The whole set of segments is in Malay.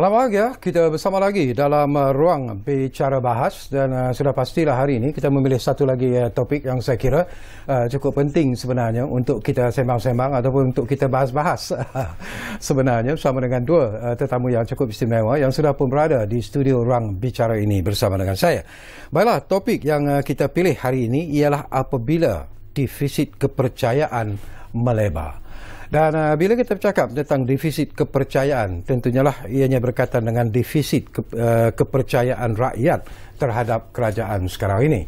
Assalamualaikum ya, kita bersama lagi dalam uh, ruang bicara bahas dan uh, sudah pastilah hari ini kita memilih satu lagi uh, topik yang saya kira uh, cukup penting sebenarnya untuk kita sembang-sembang ataupun untuk kita bahas-bahas sebenarnya bersama dengan dua uh, tetamu yang cukup istimewa yang sudah pun berada di studio ruang bicara ini bersama dengan saya. Baiklah, topik yang uh, kita pilih hari ini ialah apabila defisit kepercayaan melebar. Dan uh, bila kita bercakap tentang defisit kepercayaan, tentunya lah ianya berkaitan dengan defisit ke, uh, kepercayaan rakyat terhadap kerajaan sekarang ini.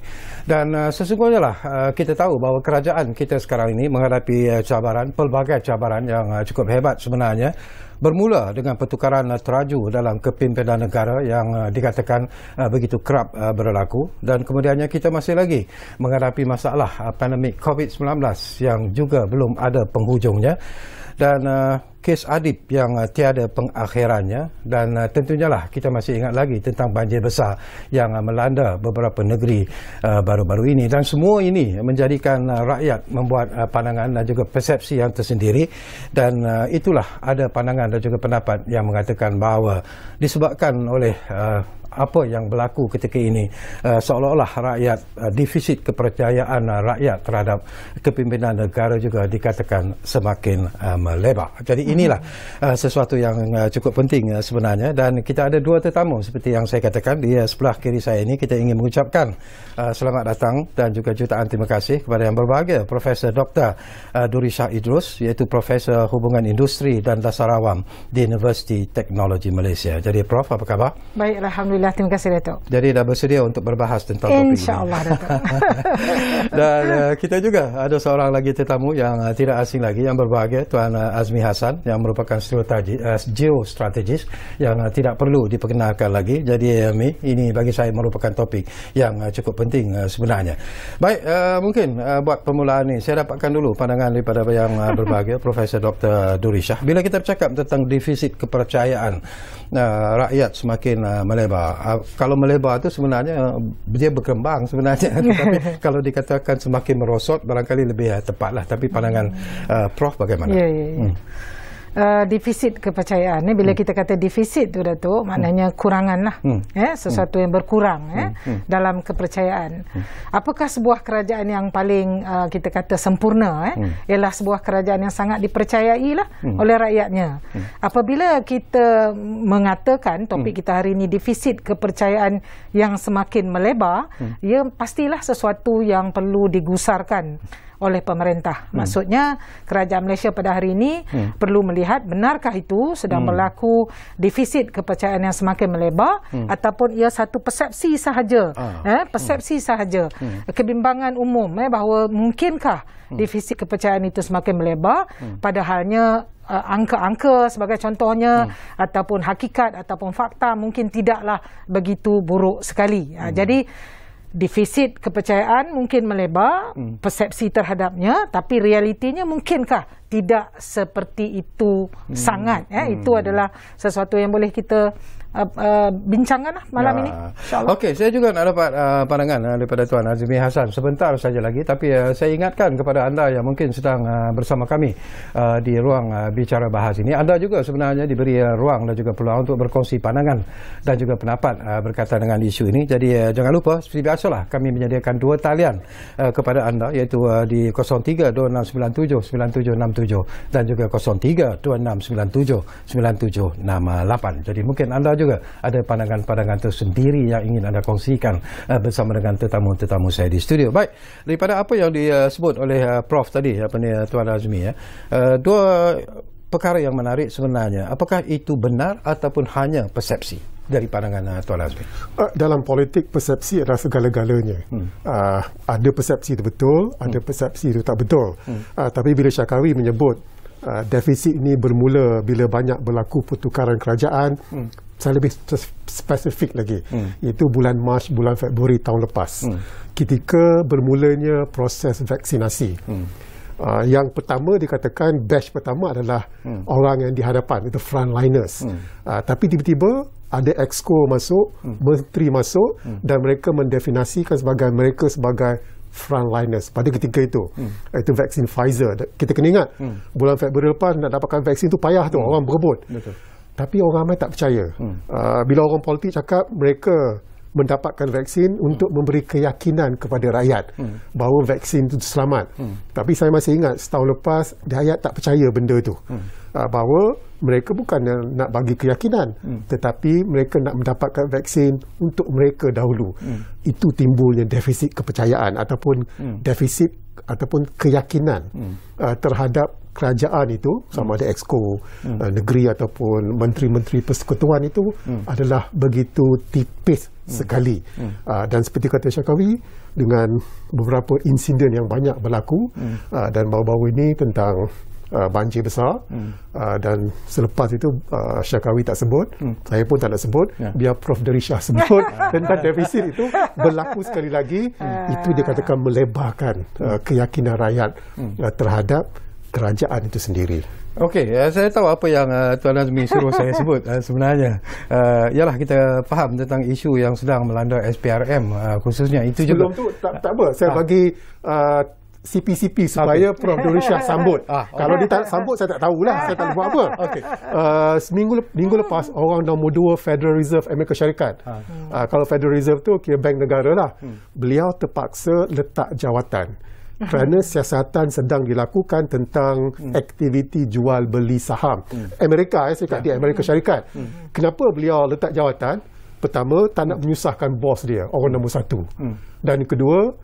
Dan uh, sesungguhnya lah uh, kita tahu bahawa kerajaan kita sekarang ini menghadapi uh, cabaran, pelbagai cabaran yang uh, cukup hebat sebenarnya bermula dengan pertukaran uh, teraju dalam kepimpinan negara yang uh, dikatakan uh, begitu kerap berlaku dan kemudiannya kita masih lagi menghadapi masalah pandemik COVID-19 yang juga belum ada penghujungnya dan uh, kes adib yang uh, tiada pengakhirannya dan uh, tentunya lah kita masih ingat lagi tentang banjir besar yang uh, melanda beberapa negeri uh, baru-baru ini dan semua ini menjadikan uh, rakyat membuat uh, pandangan dan juga persepsi yang tersendiri dan uh, itulah ada pandangan dan juga pendapat yang mengatakan bahawa disebabkan oleh uh, apa yang berlaku ketika ini uh, seolah-olah rakyat uh, defisit kepercayaan uh, rakyat terhadap kepimpinan negara juga dikatakan semakin uh, melebar. Jadi mhm. inilah uh, sesuatu yang uh, cukup penting uh, sebenarnya dan kita ada dua tetamu seperti yang saya katakan di uh, sebelah kiri saya ini kita ingin mengucapkan uh, selamat datang dan juga jutaan terima kasih kepada yang berbahagia Profesor Dr. Uh, Duri Shah Idrus iaitu Profesor Hubungan Industri dan Dasar Awam di Universiti Teknologi Malaysia. Jadi Prof apa khabar? Baik, Alhamdulillah Alhamdulillah, terima kasih Datuk. Jadi dah bersedia untuk berbahas tentang topik ini. InsyaAllah Datuk. Dan uh, kita juga ada seorang lagi tetamu yang uh, tidak asing lagi yang berbahagia, Tuan uh, Azmi Hasan yang merupakan strategi, uh, geostrategis yang uh, tidak perlu diperkenalkan lagi. Jadi Azmi, uh, ini bagi saya merupakan topik yang uh, cukup penting uh, sebenarnya. Baik, uh, mungkin uh, buat permulaan ini, saya dapatkan dulu pandangan daripada yang uh, berbahagia, Profesor Dr. Durisha. Bila kita bercakap tentang defisit kepercayaan Ah, rakyat semakin uh, melebar. Uh, kalau melebar itu sebenarnya dia berkembang sebenarnya. Tapi kalau dikatakan semakin merosot, barangkali lebih uh, tepatlah. Tapi pandangan uh, Prof bagaimana? Yeah, yeah, yeah. Hmm uh, defisit kepercayaan. Ni eh. bila hmm. kita kata defisit tu Datuk, hmm. maknanya hmm. kurangan lah. Hmm. Eh, sesuatu hmm. yang berkurang eh, hmm. hmm. dalam kepercayaan. Hmm. Apakah sebuah kerajaan yang paling uh, kita kata sempurna? Eh, hmm. Ialah sebuah kerajaan yang sangat dipercayai lah hmm. oleh rakyatnya. Hmm. Apabila kita mengatakan topik hmm. kita hari ini defisit kepercayaan yang semakin melebar, hmm. ia ya, pastilah sesuatu yang perlu digusarkan oleh pemerintah. Hmm. Maksudnya kerajaan Malaysia pada hari ini hmm. perlu melihat benarkah itu sedang hmm. berlaku defisit kepercayaan yang semakin melebar hmm. ataupun ia satu persepsi sahaja. Ah. Eh, persepsi hmm. sahaja. Hmm. Kebimbangan umum eh, bahawa mungkinkah hmm. defisit kepercayaan itu semakin melebar hmm. padahalnya eh, angka-angka uh, sebagai contohnya hmm. ataupun hakikat ataupun fakta mungkin tidaklah begitu buruk sekali. Ah, hmm. Uh, jadi defisit kepercayaan mungkin melebar, hmm. persepsi terhadapnya, tapi realitinya mungkinkah tidak seperti itu hmm. sangat. Ya? Hmm. Itu adalah sesuatu yang boleh kita uh, uh bincangan lah malam ya. ini. InsyaAllah. Okey, saya juga nak dapat uh, pandangan uh, daripada Tuan Azmi Hasan sebentar saja lagi. Tapi uh, saya ingatkan kepada anda yang mungkin sedang uh, bersama kami uh, di ruang uh, bicara bahas ini. Anda juga sebenarnya diberi uh, ruang dan juga peluang untuk berkongsi pandangan dan juga pendapat uh, berkaitan dengan isu ini. Jadi uh, jangan lupa, seperti biasalah, kami menyediakan dua talian uh, kepada anda iaitu uh, di 03 2697 dan juga 03 2697 9768. Jadi mungkin anda juga juga ada pandangan-pandangan tersendiri yang ingin anda kongsikan uh, bersama dengan tetamu-tetamu saya di studio. Baik, daripada apa yang disebut oleh uh, Prof tadi, apa ni, eh, Tuan Azmi, ya, uh, dua perkara yang menarik sebenarnya. Apakah itu benar ataupun hanya persepsi? dari pandangan uh, Tuan Azmi? Uh, dalam politik, persepsi adalah segala-galanya. Hmm. Uh, ada persepsi itu betul, ada hmm. persepsi itu tak betul. Hmm. Uh, tapi bila Syakawi menyebut Ah, defisit ini bermula bila banyak berlaku pertukaran kerajaan. Hmm. Saya lebih spesifik lagi. Hmm. Itu bulan Mac, bulan Februari tahun lepas. Hmm. Ketika bermulanya proses vaksinasi. Hmm. Uh, yang pertama dikatakan batch pertama adalah hmm. orang yang dihadapan itu frontliners. Hmm. Uh, tapi tiba-tiba ada exco masuk, hmm. menteri masuk hmm. dan mereka mendefinisikan sebagai mereka sebagai frontliners pada ketika itu hmm. itu vaksin Pfizer kita kena ingat hmm. bulan Februari lepas nak dapatkan vaksin tu payah tu hmm. orang berebut tapi orang ramai tak percaya hmm. uh, bila orang politik cakap mereka mendapatkan vaksin hmm. untuk memberi keyakinan kepada rakyat hmm. bahawa vaksin itu selamat hmm. tapi saya masih ingat setahun lepas rakyat tak percaya benda itu hmm uh, bahawa mereka bukan nak bagi keyakinan hmm. tetapi mereka nak mendapatkan vaksin untuk mereka dahulu hmm. itu timbulnya defisit kepercayaan ataupun hmm. defisit ataupun keyakinan hmm. uh, terhadap kerajaan itu sama hmm. ada exco hmm. uh, negeri ataupun menteri-menteri persekutuan itu hmm. adalah begitu tipis hmm. sekali hmm. Uh, dan seperti kata Syakawi dengan beberapa insiden yang banyak berlaku hmm. uh, dan bau-bau ini tentang Uh, banjir besar hmm. uh, dan selepas itu uh, Syakawi tak sebut, hmm. saya pun tak nak sebut, yeah. biar Prof. Derisha sebut tentang defisit itu berlaku sekali lagi. Hmm. Itu katakan melebarkan uh, keyakinan rakyat hmm. uh, terhadap kerajaan itu sendiri. Okey, uh, saya tahu apa yang uh, Tuan Azmi suruh saya sebut uh, sebenarnya. Uh, yalah kita faham tentang isu yang sedang melanda SPRM uh, khususnya itu Sebelum juga. Sebelum tu tak tak apa, saya ah. bagi uh, CPCP supaya okay. Prof Dorisha sambut. Ah, okay. Kalau dia tak sambut saya tak tahulah saya tak buat apa. Okey. Uh, ah, seminggu minggu lepas orang nombor dua Federal Reserve Amerika Syarikat. Ah. Uh, kalau Federal Reserve tu kira bank negara lah. Hmm. Beliau terpaksa letak jawatan kerana hmm. siasatan sedang dilakukan tentang hmm. aktiviti jual beli saham. Hmm. Amerika eh, saya kat yeah. di Amerika hmm. Syarikat. Hmm. Kenapa beliau letak jawatan? Pertama, tak nak menyusahkan bos dia, orang nombor satu. Hmm. Dan kedua,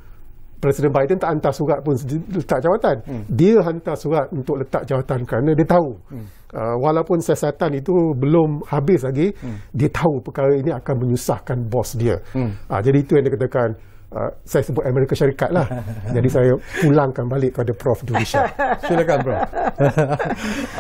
Presiden Biden tak hantar surat pun letak jawatan. Hmm. Dia hantar surat untuk letak jawatan kerana dia tahu. Hmm. Uh, walaupun siasatan itu belum habis lagi, hmm. dia tahu perkara ini akan menyusahkan bos dia. Hmm. Uh, jadi itu yang dia katakan, uh, saya sebut Amerika Syarikat lah. Jadi saya pulangkan balik kepada Prof. Durisha. Silakan Prof.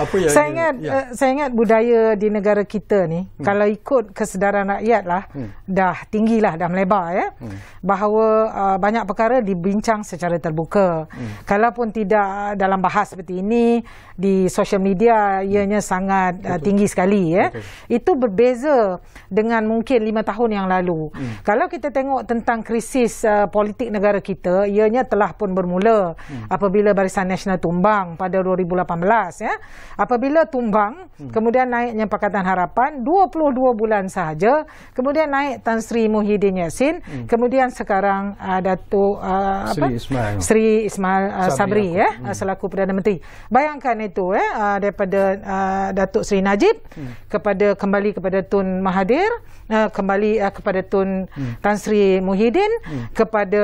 Apa yang saya, ingat, ya. uh, saya ingat budaya di negara kita ni, hmm. kalau ikut kesedaran rakyat lah, hmm. dah tinggi lah, dah melebar ya. Hmm. Bahawa uh, banyak perkara dibincang secara terbuka. Hmm. Kalaupun tidak dalam bahas seperti ini, di social media ianya hmm. sangat uh, tinggi sekali ya. Okay. Itu berbeza dengan mungkin lima tahun yang lalu. Hmm. Kalau kita tengok tentang krisis krisis uh, politik negara kita ianya telah pun bermula hmm. apabila Barisan Nasional tumbang pada 2018 ya. Apabila tumbang, hmm. kemudian naiknya Pakatan Harapan 22 bulan sahaja, kemudian naik Tan Sri Muhyiddin Yassin, hmm. kemudian sekarang uh, Datuk uh, Sri Ismail. Sri Ismail uh, Sabri, Sabri ya hmm. Uh, selaku Perdana Menteri. Bayangkan itu ya uh, daripada uh, Datuk Sri Najib hmm. kepada kembali kepada Tun Mahathir, uh, kembali uh, kepada Tun hmm. Tan Sri Muhyiddin hmm kepada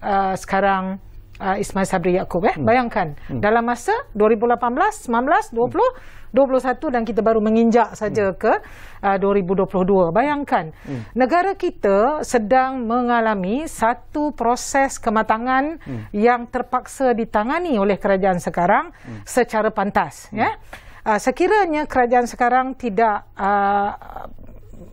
uh, sekarang uh, Ismail Sabri Yaakob eh hmm. bayangkan hmm. dalam masa 2018 19 20 21 dan kita baru menginjak saja hmm. ke uh, 2022 bayangkan hmm. negara kita sedang mengalami satu proses kematangan hmm. yang terpaksa ditangani oleh kerajaan sekarang hmm. secara pantas ya? hmm. ya Uh, sekiranya kerajaan sekarang tidak uh,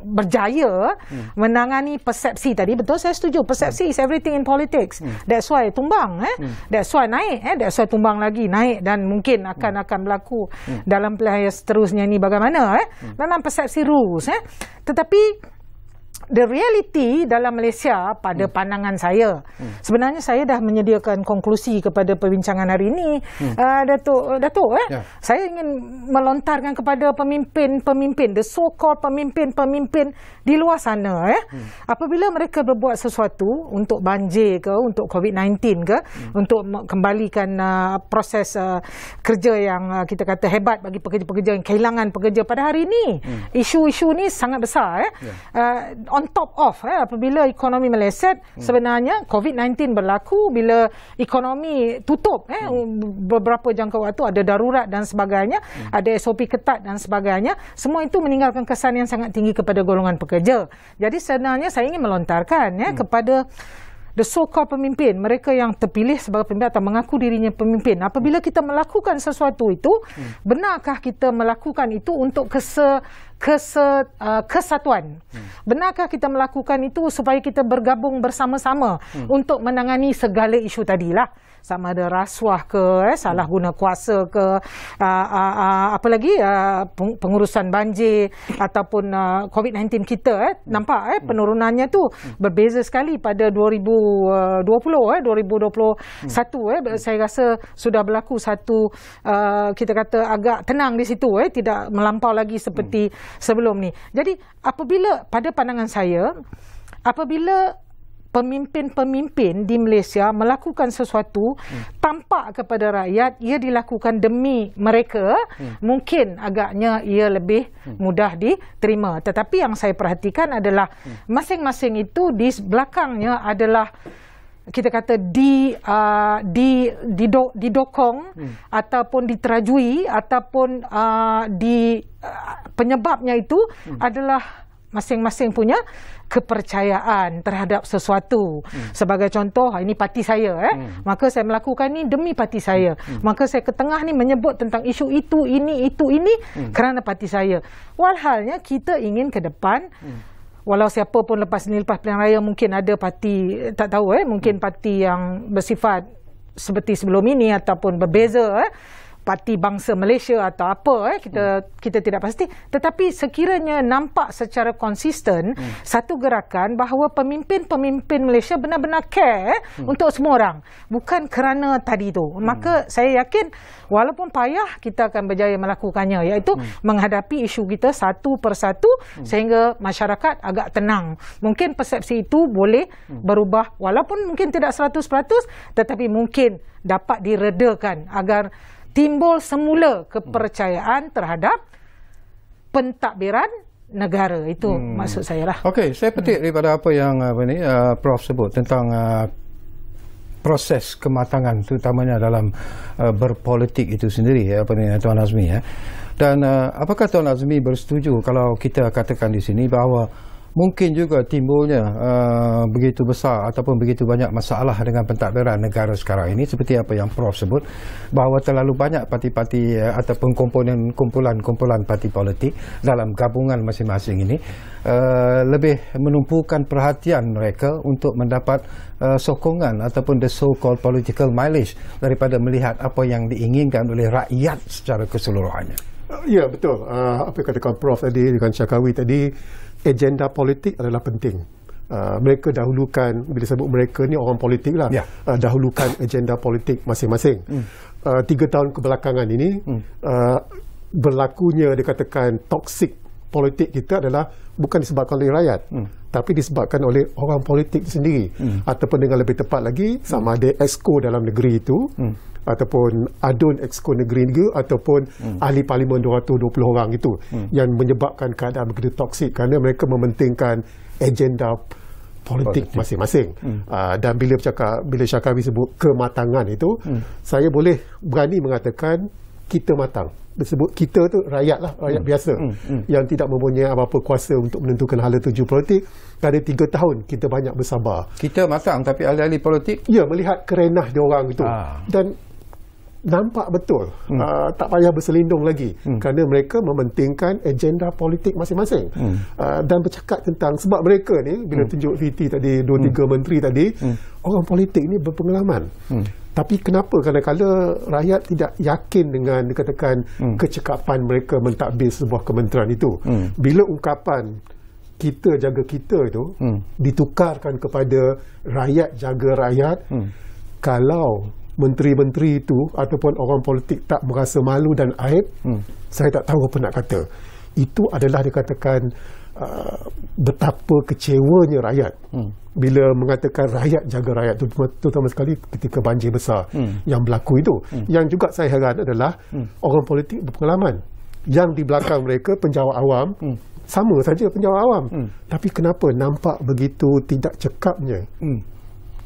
berjaya hmm. menangani persepsi tadi betul saya setuju persepsi is everything in politics hmm. that's why tumbang eh hmm. that's why naik eh that's why tumbang lagi naik dan mungkin hmm. akan akan berlaku hmm. dalam pilihan seterusnya ini bagaimana eh hmm. dalam persepsi rules eh tetapi the reality dalam Malaysia pada hmm. pandangan saya. Hmm. Sebenarnya saya dah menyediakan konklusi kepada perbincangan hari ini. Hmm. Uh, Datuk, uh, Datuk eh? yeah. saya ingin melontarkan kepada pemimpin-pemimpin, the so-called pemimpin-pemimpin di luar sana. Eh? Hmm. Apabila mereka berbuat sesuatu untuk banjir ke, untuk COVID-19 ke, hmm. untuk kembalikan uh, proses uh, kerja yang uh, kita kata hebat bagi pekerja-pekerja yang kehilangan pekerja pada hari ini. Hmm. Isu-isu hmm. ni sangat besar. Eh? Yeah. Uh, on top of eh, apabila ekonomi meleset hmm. sebenarnya COVID-19 berlaku bila ekonomi tutup eh, hmm. beberapa jangka waktu ada darurat dan sebagainya hmm. ada SOP ketat dan sebagainya semua itu meninggalkan kesan yang sangat tinggi kepada golongan pekerja jadi sebenarnya saya ingin melontarkan eh, hmm. kepada the so-called pemimpin, mereka yang terpilih sebagai pemimpin atau mengaku dirinya pemimpin. Apabila kita melakukan sesuatu itu, hmm. benarkah kita melakukan itu untuk kese Uh, kesatuan. Hmm. Benarkah kita melakukan itu supaya kita bergabung bersama-sama hmm. untuk menangani segala isu tadilah sama ada rasuah ke eh, salah guna kuasa ke uh, uh, uh, apa lagi uh, pengurusan banjir ataupun uh, COVID-19 kita eh, nampak eh, hmm. penurunannya tu hmm. berbeza sekali pada 2020 eh, 2021 eh, hmm. saya rasa sudah berlaku satu uh, kita kata agak tenang di situ eh, tidak melampau lagi seperti sebelum ni jadi apabila pada pandangan saya apabila pemimpin-pemimpin di Malaysia melakukan sesuatu hmm. tampak kepada rakyat ia dilakukan demi mereka hmm. mungkin agaknya ia lebih hmm. mudah diterima tetapi yang saya perhatikan adalah hmm. masing-masing itu di belakangnya adalah kita kata di uh, di dido, didokong hmm. ataupun diterajui ataupun uh, di uh, penyebabnya itu hmm. adalah masing-masing punya kepercayaan terhadap sesuatu. Hmm. Sebagai contoh, ah, ini parti saya. Eh? Hmm. Maka saya melakukan ini demi parti saya. Hmm. hmm. Maka saya ke tengah ni menyebut tentang isu itu, ini, itu, ini hmm. kerana parti saya. Walhalnya kita ingin ke depan, hmm. Walau siapa pun lepas ni, lepas pilihan raya mungkin ada parti, tak tahu eh, mungkin hmm. parti yang bersifat seperti sebelum ini ataupun berbeza eh parti bangsa Malaysia atau apa eh kita hmm. kita tidak pasti tetapi sekiranya nampak secara konsisten hmm. satu gerakan bahawa pemimpin-pemimpin Malaysia benar-benar care eh, hmm. untuk semua orang bukan kerana tadi tu hmm. maka hmm. saya yakin walaupun payah kita akan berjaya melakukannya iaitu hmm. menghadapi isu kita satu persatu hmm. sehingga masyarakat agak tenang mungkin persepsi itu boleh hmm. berubah walaupun mungkin tidak 100% tetapi mungkin dapat diredakan agar timbul semula kepercayaan terhadap pentadbiran negara itu hmm. maksud saya lah. Okey, saya petik hmm. daripada apa yang apa ni uh, prof sebut tentang uh, proses kematangan terutamanya dalam uh, berpolitik itu sendiri ya apa ni eh, Tuan Azmi ya. Dan uh, apakah Tuan Azmi bersetuju kalau kita katakan di sini bahawa mungkin juga timbulnya uh, begitu besar ataupun begitu banyak masalah dengan pentadbiran negara sekarang ini seperti apa yang Prof sebut bahawa terlalu banyak parti-parti uh, ataupun komponen kumpulan-kumpulan parti politik dalam gabungan masing-masing ini uh, lebih menumpukan perhatian mereka untuk mendapat uh, sokongan ataupun the so-called political mileage daripada melihat apa yang diinginkan oleh rakyat secara keseluruhannya. Ya, betul. Uh, apa yang katakan Prof tadi, dengan Syakawi tadi, agenda politik adalah penting. Uh, mereka dahulukan, bila sebut mereka ni orang politik lah, yeah. Ya. uh, dahulukan agenda politik masing-masing. Mm. Uh, tiga tahun kebelakangan ini, mm. uh, berlakunya dikatakan toksik politik kita adalah bukan disebabkan oleh rakyat, mm. tapi disebabkan oleh orang politik sendiri. Mm. Ataupun dengan lebih tepat lagi, sama ada exco dalam negeri itu, mm ataupun adun exco negeri juga ataupun hmm. ahli parlimen 220 orang itu hmm. yang menyebabkan keadaan begitu toksik kerana mereka mementingkan agenda politik masing-masing. Hmm. Uh, dan bila bercakap bila Syakawi sebut kematangan itu, hmm. saya boleh berani mengatakan kita matang. Disebut kita tu rakyat lah, rakyat hmm. biasa hmm. Hmm. yang tidak mempunyai apa-apa kuasa untuk menentukan hala tuju politik. Pada tiga tahun kita banyak bersabar. Kita matang tapi ahli-ahli politik? Ya, melihat kerenah dia itu. Ah. Dan nampak betul hmm. uh, tak payah berselindung lagi hmm. kerana mereka mementingkan agenda politik masing-masing hmm. uh, dan bercakap tentang sebab mereka ni bila hmm. tunjuk VT tadi dua 3 hmm. menteri tadi hmm. orang politik ni berpengalaman hmm. Tapi kenapa kadang-kadang rakyat tidak yakin dengan dikatakan hmm. kecekapan mereka mentadbir sebuah kementerian itu. Hmm. Bila ungkapan kita jaga kita itu hmm. ditukarkan kepada rakyat jaga rakyat, hmm. kalau menteri-menteri itu ataupun orang politik tak merasa malu dan aib, hmm. saya tak tahu apa nak kata. Itu adalah dikatakan uh, betapa kecewanya rakyat hmm. bila mengatakan rakyat jaga rakyat, terutama, terutama sekali ketika banjir besar hmm. yang berlaku itu. Hmm. Yang juga saya heran adalah hmm. orang politik berpengalaman yang di belakang mereka penjawab awam hmm. sama saja penjawab awam hmm. tapi kenapa nampak begitu tidak cekapnya hmm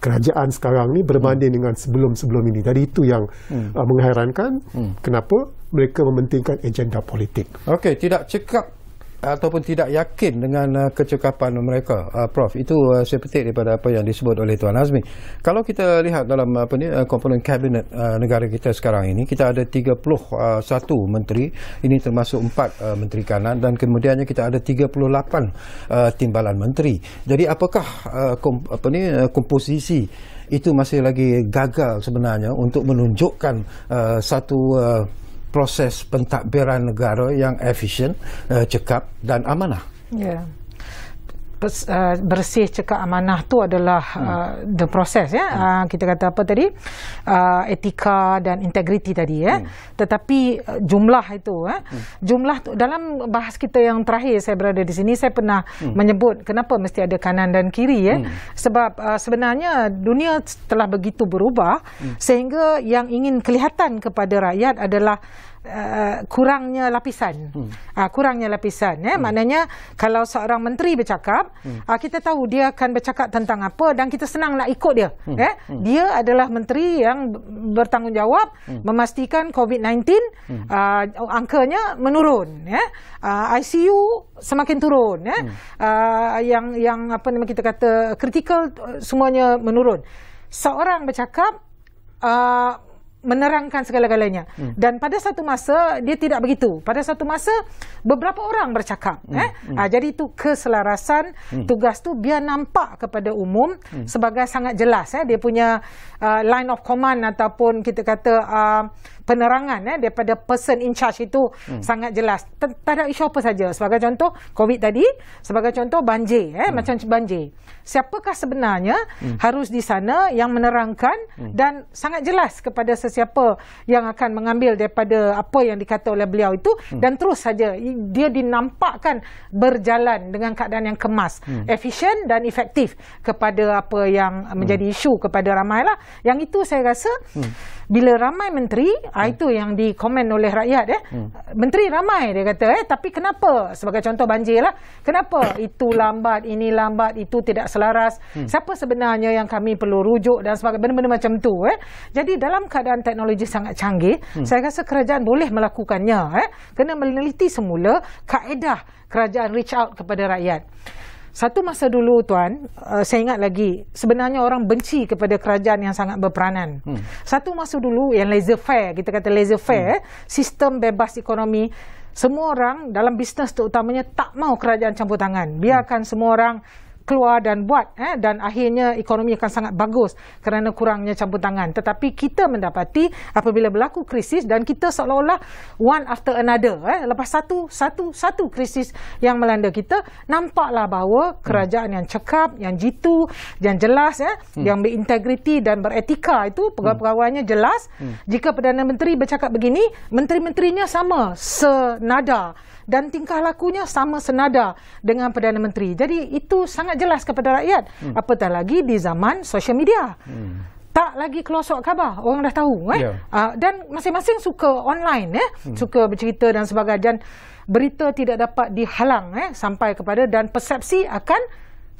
kerajaan sekarang ni berbanding hmm. dengan sebelum-sebelum ini. Jadi itu yang hmm. uh, menghairankan hmm. kenapa mereka mementingkan agenda politik. Okey, tidak cekap ataupun tidak yakin dengan uh, kecekapan mereka uh, prof itu uh, saya petik daripada apa yang disebut oleh tuan Azmi kalau kita lihat dalam uh, apa ni uh, komponen kabinet uh, negara kita sekarang ini kita ada 31 uh, menteri ini termasuk 4 uh, menteri kanan dan kemudiannya kita ada 38 uh, timbalan menteri jadi apakah uh, kom, apa ni uh, komposisi itu masih lagi gagal sebenarnya untuk menunjukkan uh, satu uh, proses pentadbiran negara yang efisien, uh, cekap dan amanah. Ya. Pes, uh, bersih cekap amanah tu adalah hmm. uh, the process ya. Hmm. Uh, kita kata apa tadi? Uh, etika dan integriti tadi ya. Hmm. Tetapi uh, jumlah itu ya. Eh. Hmm. Jumlah tu, dalam bahas kita yang terakhir saya berada di sini saya pernah hmm. menyebut kenapa mesti ada kanan dan kiri ya. Eh. Hmm. Sebab uh, sebenarnya dunia telah begitu berubah hmm. sehingga yang ingin kelihatan kepada rakyat adalah uh, kurangnya lapisan. Hmm. Uh, kurangnya lapisan. Eh? Hmm. Maknanya kalau seorang menteri bercakap, hmm. uh, kita tahu dia akan bercakap tentang apa dan kita senang nak ikut dia. Hmm. Eh? Hmm. Dia adalah menteri yang bertanggungjawab hmm. memastikan COVID-19 hmm. uh, angkanya menurun. Eh? Uh, ICU semakin turun. Eh? Hmm. Uh, yang yang apa nama kita kata kritikal semuanya menurun. Seorang bercakap, uh, menerangkan segala-galanya. Hmm. Dan pada satu masa, dia tidak begitu. Pada satu masa, beberapa orang bercakap. Hmm. Eh? Hmm. Ha, jadi itu keselarasan hmm. tugas tu biar nampak kepada umum hmm. sebagai sangat jelas. Eh? Dia punya uh, line of command ataupun kita kata... Uh, penerangan eh, daripada person in charge itu hmm. sangat jelas. Terhadap isu apa saja. Sebagai contoh, COVID tadi. Sebagai contoh, banjir. Eh, hmm. Macam banjir. Siapakah sebenarnya hmm. harus di sana yang menerangkan hmm. dan sangat jelas kepada sesiapa yang akan mengambil daripada apa yang dikata oleh beliau itu hmm. dan terus saja dia dinampakkan berjalan dengan keadaan yang kemas, hmm. efisien dan efektif kepada apa yang hmm. menjadi hmm. isu kepada ramailah. Yang itu saya rasa hmm. bila ramai menteri Ha, itu yang dikomen oleh rakyat. Ya. Hmm. Menteri ramai dia kata. Eh. Tapi kenapa? Sebagai contoh banjir. Lah. Kenapa itu lambat, ini lambat, itu tidak selaras. Hmm. Siapa sebenarnya yang kami perlu rujuk dan sebagainya. Benda-benda macam itu. Eh. Jadi dalam keadaan teknologi sangat canggih, hmm. saya rasa kerajaan boleh melakukannya. Eh. Kena meneliti semula kaedah kerajaan reach out kepada rakyat satu masa dulu tuan, uh, saya ingat lagi, sebenarnya orang benci kepada kerajaan yang sangat berperanan. Hmm. Satu masa dulu yang laissez faire, kita kata laissez faire, hmm. sistem bebas ekonomi, semua orang dalam bisnes terutamanya tak mau kerajaan campur tangan. Biarkan hmm. semua orang keluar dan buat eh, dan akhirnya ekonomi akan sangat bagus kerana kurangnya campur tangan. Tetapi kita mendapati apabila berlaku krisis dan kita seolah-olah one after another. Eh, lepas satu, satu, satu krisis yang melanda kita, nampaklah bahawa hmm. kerajaan yang cekap, yang jitu, yang jelas, eh, hmm. yang berintegriti dan beretika itu, hmm. pegawai-pegawainya jelas. Hmm. Jika Perdana Menteri bercakap begini, menteri-menterinya sama, senada. Dan tingkah lakunya sama senada dengan Perdana Menteri. Jadi itu sangat jelas kepada rakyat. Hmm. Apatah lagi di zaman social media. Hmm. Tak lagi kelosok khabar. Orang dah tahu. Eh? Yeah. Ya. Uh, dan masing-masing suka online. Eh? Hmm. Suka bercerita dan sebagainya. Dan berita tidak dapat dihalang eh? sampai kepada. Dan persepsi akan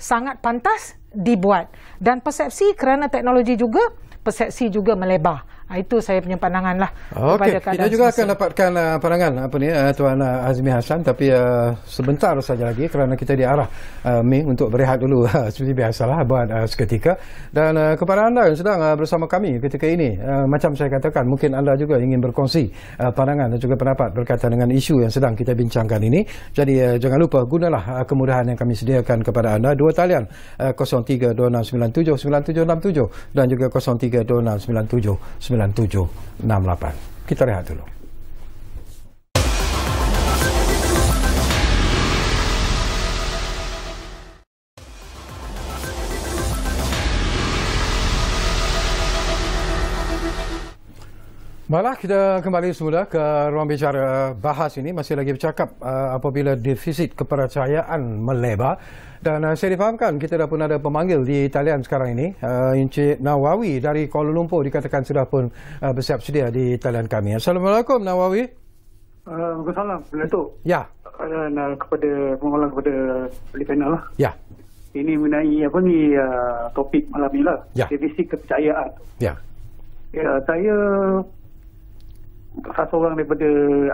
sangat pantas dibuat. Dan persepsi kerana teknologi juga, persepsi juga melebar. Ah, itu saya punya pandangan lah okay. kepada kita juga akan dapatkan uh, pandangan ah, apa ni uh, tuan uh, Azmi Hasan tapi uh, sebentar saja lagi kerana kita diarah uh, Ming untuk berehat dulu seperti biasalah buat uh, seketika dan uh, kepada anda yang sedang uh, bersama kami ketika ini uh, macam saya katakan mungkin anda juga ingin berkongsi uh, pandangan dan juga pendapat berkaitan dengan isu yang sedang kita bincangkan ini jadi uh, jangan lupa gunalah uh, kemudahan yang kami sediakan kepada anda dua talian uh, 0326979767 dan juga 0326979 9768. Kita rehat dulu. Malah kita kembali semula ke ruang bicara bahas ini masih lagi bercakap uh, apabila defisit kepercayaan melebar dan uh, saya difahamkan kita dah pun ada pemanggil di talian sekarang ini uh, Encik Nawawi dari Kuala Lumpur dikatakan sudah pun uh, bersiap sedia di talian kami. Assalamualaikum Nawawi. Waalaikumsalam uh, Datuk. Ya. Dan uh, kepada pengulang kepada di panel lah. Ya. Ini mengenai apa ni uh, topik malam ni lah. Ya. Defisit kepercayaan. Ya. Ya, saya satu orang daripada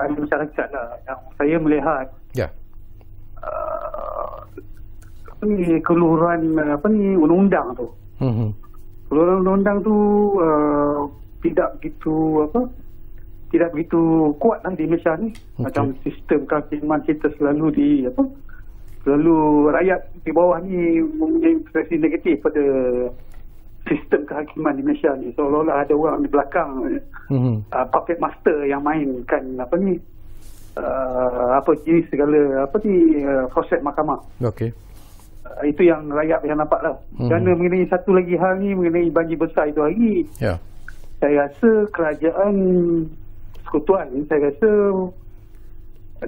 ahli masyarakat lah yang saya melihat ya yeah. uh, ini keluhuran apa ni undang-undang tu mm-hmm. keluhuran undang-undang tu uh, tidak begitu apa tidak begitu kuat lah di Malaysia ni okay. macam sistem kehakiman kita selalu di apa selalu rakyat di bawah ni mempunyai impresi negatif pada sistem kehakiman di Malaysia ni seolah-olah ada orang di belakang mm-hmm. uh, puppet master yang mainkan apa ni uh, apa jenis segala apa ni uh, proses mahkamah okay. uh, itu yang rakyat yang nampak lah mm-hmm. kerana mengenai satu lagi hal ni mengenai banjir besar itu hari yeah. saya rasa kerajaan sekutuan saya rasa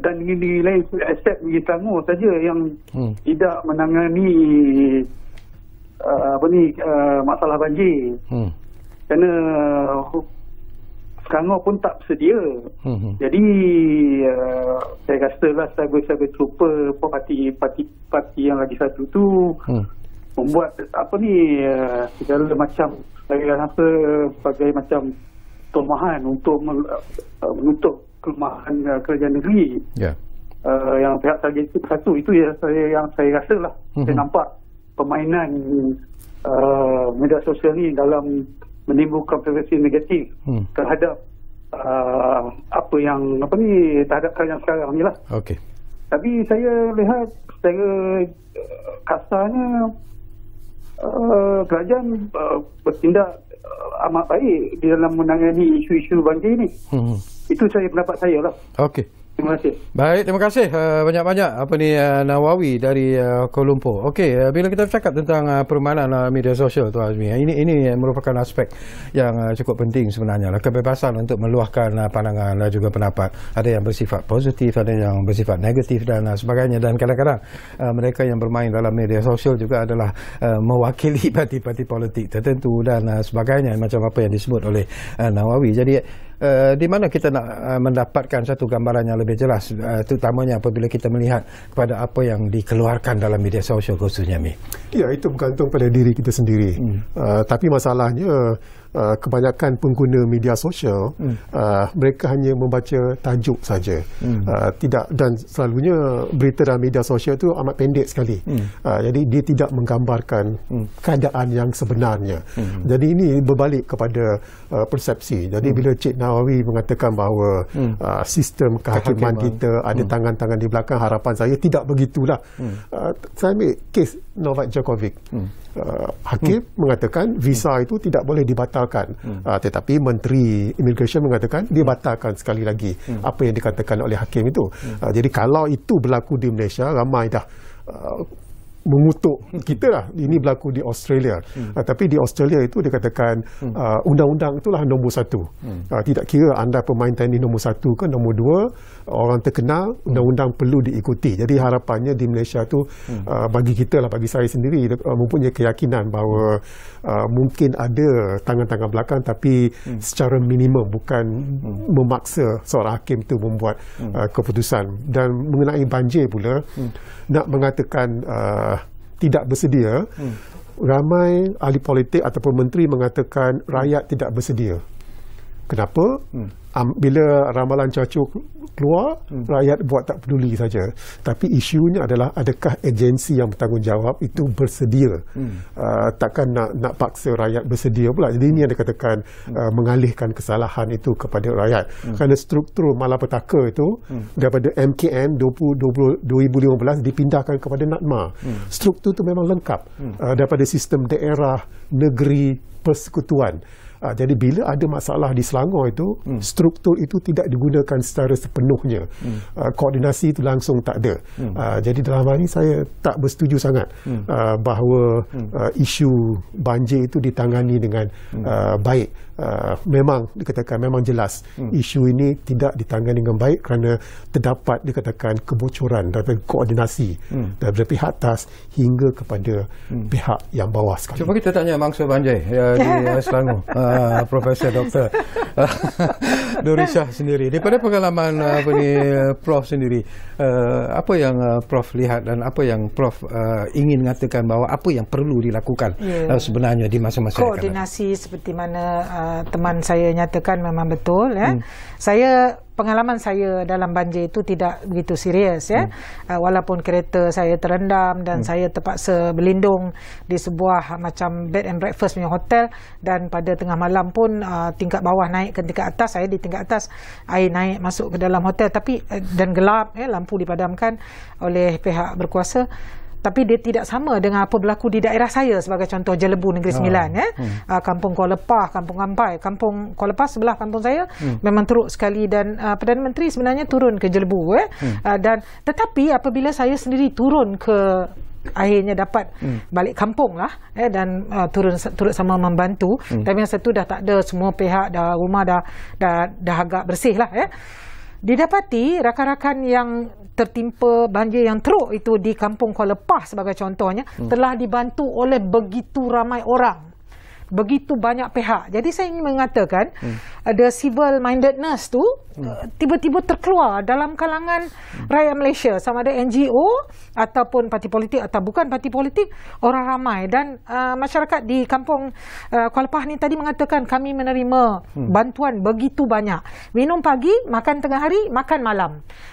dan ini lain accept pergi saja yang hmm. tidak menangani Uh, apa ni uh, masalah banjir. Hmm. Kerana uh, Sekangor pun tak bersedia. Hmm. Jadi uh, saya rasa lah cyber-cyber trooper parti, parti, parti yang lagi satu tu hmm. membuat apa ni uh, segala macam saya rasa sebagai macam tomahan untuk uh, menutup kelemahan uh, kerajaan negeri. Ya. Yeah. Uh, yang pihak saja itu satu itu ya saya yang saya rasa lah mm-hmm. saya hmm. nampak permainan uh, media sosial ini dalam menimbulkan persepsi negatif hmm. terhadap uh, apa yang apa ni terhadap kerajaan sekarang ni lah. Okay. Tapi saya lihat saya kasarnya uh, kerajaan uh, bertindak uh, amat baik di dalam menangani isu-isu banjir ini. Hmm. Itu saya pendapat saya lah. Okay. Terima kasih. Baik, terima kasih eh, banyak-banyak uh, apa ni uh, Nawawi dari uh, Kuala Lumpur. Okey, uh, bila kita cakap tentang uh, permainan uh, media sosial tu Azmi, ini ini merupakan aspek yang uh, cukup penting sebenarnya. Lah. Kebebasan untuk meluahkan uh, pandangan dan uh, juga pendapat. Ada yang bersifat positif, ada yang bersifat negatif dan uh, sebagainya dan kadang-kadang uh, mereka yang bermain dalam media sosial juga adalah uh, mewakili parti-parti politik tertentu dan uh, sebagainya macam apa yang disebut oleh uh, Nawawi. Jadi uh, Eh, di mana kita nak uh, mendapatkan satu gambaran yang lebih jelas uh, terutamanya apabila kita melihat kepada apa yang dikeluarkan dalam media sosial khususnya Mi? Ya itu bergantung pada diri kita sendiri. Hmm. Uh, tapi masalahnya Ah, kebanyakan pengguna media sosial hmm. uh, mereka hanya membaca tajuk saja hmm. uh, tidak dan selalunya berita dalam media sosial itu amat pendek sekali hmm. uh, jadi dia tidak menggambarkan hmm. keadaan yang sebenarnya hmm. jadi ini berbalik kepada uh, persepsi jadi hmm. bila Cik Nawawi mengatakan bahawa hmm. uh, sistem kehakiman, kita ada hmm. tangan-tangan di belakang harapan saya tidak begitulah hmm. uh, saya ambil kes Novak Djokovic hmm uh, hakim hmm. mengatakan visa hmm. itu tidak boleh dibatalkan hmm. uh, tetapi menteri immigration mengatakan hmm. dibatalkan sekali lagi hmm. apa yang dikatakan oleh hakim itu hmm. uh, jadi kalau itu berlaku di Malaysia ramai dah uh, mengutuk kita lah. Ini berlaku di Australia. Hmm. Uh, tapi di Australia itu dikatakan katakan uh, undang-undang itulah nombor satu. Hmm. Uh, tidak kira anda pemain tenis nombor satu ke nombor dua, orang terkenal, hmm. undang-undang perlu diikuti. Jadi harapannya di Malaysia itu hmm. uh, bagi kita lah, bagi saya sendiri uh, mempunyai keyakinan bahawa uh, mungkin ada tangan-tangan belakang tapi hmm. secara minimum bukan hmm. memaksa seorang hakim itu membuat hmm. uh, keputusan. Dan mengenai banjir pula, hmm. nak mengatakan uh, tidak bersedia, hmm. ramai ahli politik ataupun menteri mengatakan rakyat tidak bersedia. Kenapa? Hmm um, bila ramalan cuaca keluar hmm. rakyat buat tak peduli saja tapi isunya adalah adakah agensi yang bertanggungjawab itu bersedia hmm. uh, takkan nak nak paksa rakyat bersedia pula jadi ini yang dikatakan uh, mengalihkan kesalahan itu kepada rakyat hmm. kerana struktur malapetaka itu hmm. daripada MKN 2020, 2015 dipindahkan kepada NADMA hmm. struktur itu memang lengkap hmm. uh, daripada sistem daerah negeri persekutuan Ha, jadi bila ada masalah di Selangor itu, hmm. struktur itu tidak digunakan secara sepenuhnya. Hmm. Ha, koordinasi itu langsung tak ada. Hmm. Ha, jadi dalam hal ini saya tak bersetuju sangat hmm. ha, bahawa hmm. ha, isu banjir itu ditangani dengan hmm. ha, baik. Uh, memang dikatakan memang jelas hmm. isu ini tidak ditangani dengan baik kerana terdapat dikatakan kebocoran daripada koordinasi hmm. daripada pihak atas hingga kepada hmm. pihak yang bawah sekali. Cuba kita tanya Mangsa Banjai ya, uh, di Selangor, uh, Profesor Dr. Dorisah sendiri. Daripada pengalaman ah, apa ni, Prof sendiri, uh, apa yang uh, Prof lihat dan apa yang Prof uh, ingin mengatakan bahawa apa yang perlu dilakukan yeah. Ya. uh, sebenarnya di masa-masa koordinasi seperti mana uh, Uh, teman saya nyatakan memang betul ya. Hmm. Saya pengalaman saya dalam banjir itu tidak begitu serius ya. Hmm. Uh, walaupun kereta saya terendam dan hmm. saya terpaksa berlindung di sebuah macam bed and breakfast punya hotel dan pada tengah malam pun uh, tingkat bawah naik ke tingkat atas saya di tingkat atas air naik masuk ke dalam hotel tapi uh, dan gelap ya lampu dipadamkan oleh pihak berkuasa tapi dia tidak sama dengan apa berlaku di daerah saya sebagai contoh Jelebu Negeri ah, Sembilan oh. ya. Hmm. Ah, kampung Kuala Pah, Kampung Ampai, Kampung Kuala Lepah sebelah kampung saya hmm. memang teruk sekali dan uh, Perdana Menteri sebenarnya turun ke Jelebu ya. Hmm. Uh, dan tetapi apabila saya sendiri turun ke akhirnya dapat hmm. balik kampung lah eh, dan uh, turun turut sama membantu hmm. tapi yang satu dah tak ada semua pihak dah rumah dah dah dah agak bersih lah eh. Ya. Didapati rakan-rakan yang tertimpa banjir yang teruk itu di kampung Kuala Lepas sebagai contohnya hmm. telah dibantu oleh begitu ramai orang. Begitu banyak pihak. Jadi saya ingin mengatakan hmm ada civil mindedness tu hmm. Eh, tiba-tiba hmm. terkeluar dalam kalangan hmm. rakyat Malaysia sama ada NGO ataupun parti politik atau bukan parti politik orang ramai dan uh, masyarakat di kampung uh, Kuala Pah ni tadi mengatakan kami menerima hmm. bantuan begitu banyak minum pagi makan tengah hari makan malam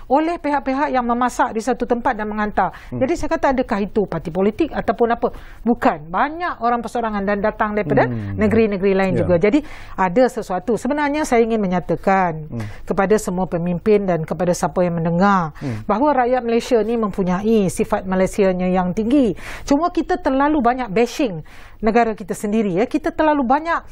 oleh pihak-pihak yang memasak di satu tempat dan menghantar hmm. jadi saya kata adakah itu parti politik ataupun apa bukan banyak orang persorangan dan datang daripada hmm. negeri-negeri hmm. lain yeah. juga jadi ada sesuatu sebenarnya sebenarnya saya ingin menyatakan hmm. kepada semua pemimpin dan kepada siapa yang mendengar hmm. bahawa rakyat Malaysia ni mempunyai sifat Malaysianya yang tinggi. Cuma kita terlalu banyak bashing negara kita sendiri ya kita terlalu banyak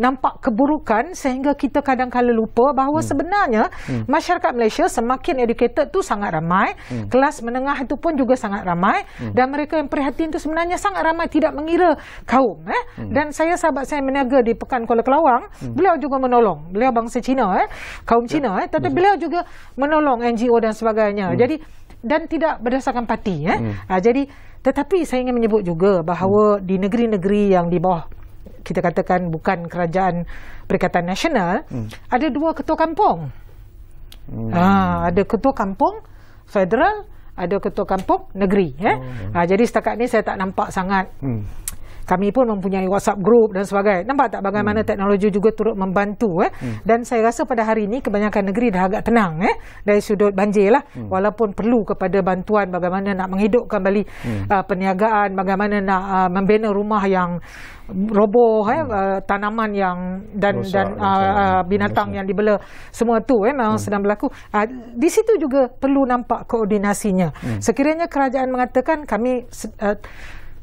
nampak keburukan sehingga kita kadang-kala lupa bahawa hmm. sebenarnya hmm. masyarakat Malaysia semakin educated tu sangat ramai hmm. kelas menengah itu pun juga sangat ramai hmm. dan mereka yang perhatian itu sebenarnya sangat ramai tidak mengira kaum eh hmm. dan saya sahabat saya meniaga di Pekan Kuala Kelawang hmm. beliau juga menolong beliau bangsa Cina eh kaum ya. Cina eh tetapi hmm. beliau juga menolong NGO dan sebagainya hmm. jadi dan tidak berdasarkan parti eh hmm. Ah, jadi tetapi saya ingin menyebut juga bahawa hmm. di negeri-negeri yang di bawah kita katakan bukan kerajaan Perikatan Nasional, hmm. ada dua ketua kampung. Hmm. Ha, ada ketua kampung federal, ada ketua kampung negeri. Eh? Hmm. Ha, jadi setakat ini saya tak nampak sangat hmm kami pun mempunyai WhatsApp group dan sebagainya. Nampak tak bagaimana hmm. teknologi juga turut membantu eh? hmm. dan saya rasa pada hari ini kebanyakan negeri dah agak tenang eh? dari sudut banjir lah. hmm. walaupun perlu kepada bantuan bagaimana nak menghidupkan kembali hmm. uh, perniagaan, bagaimana nak uh, membina rumah yang roboh eh? hmm. eh, uh, tanaman yang dan Rosak, dan uh, uh, binatang yang dibela semua tu eh, memang hmm. sedang berlaku uh, di situ juga perlu nampak koordinasinya hmm. sekiranya kerajaan mengatakan kami uh,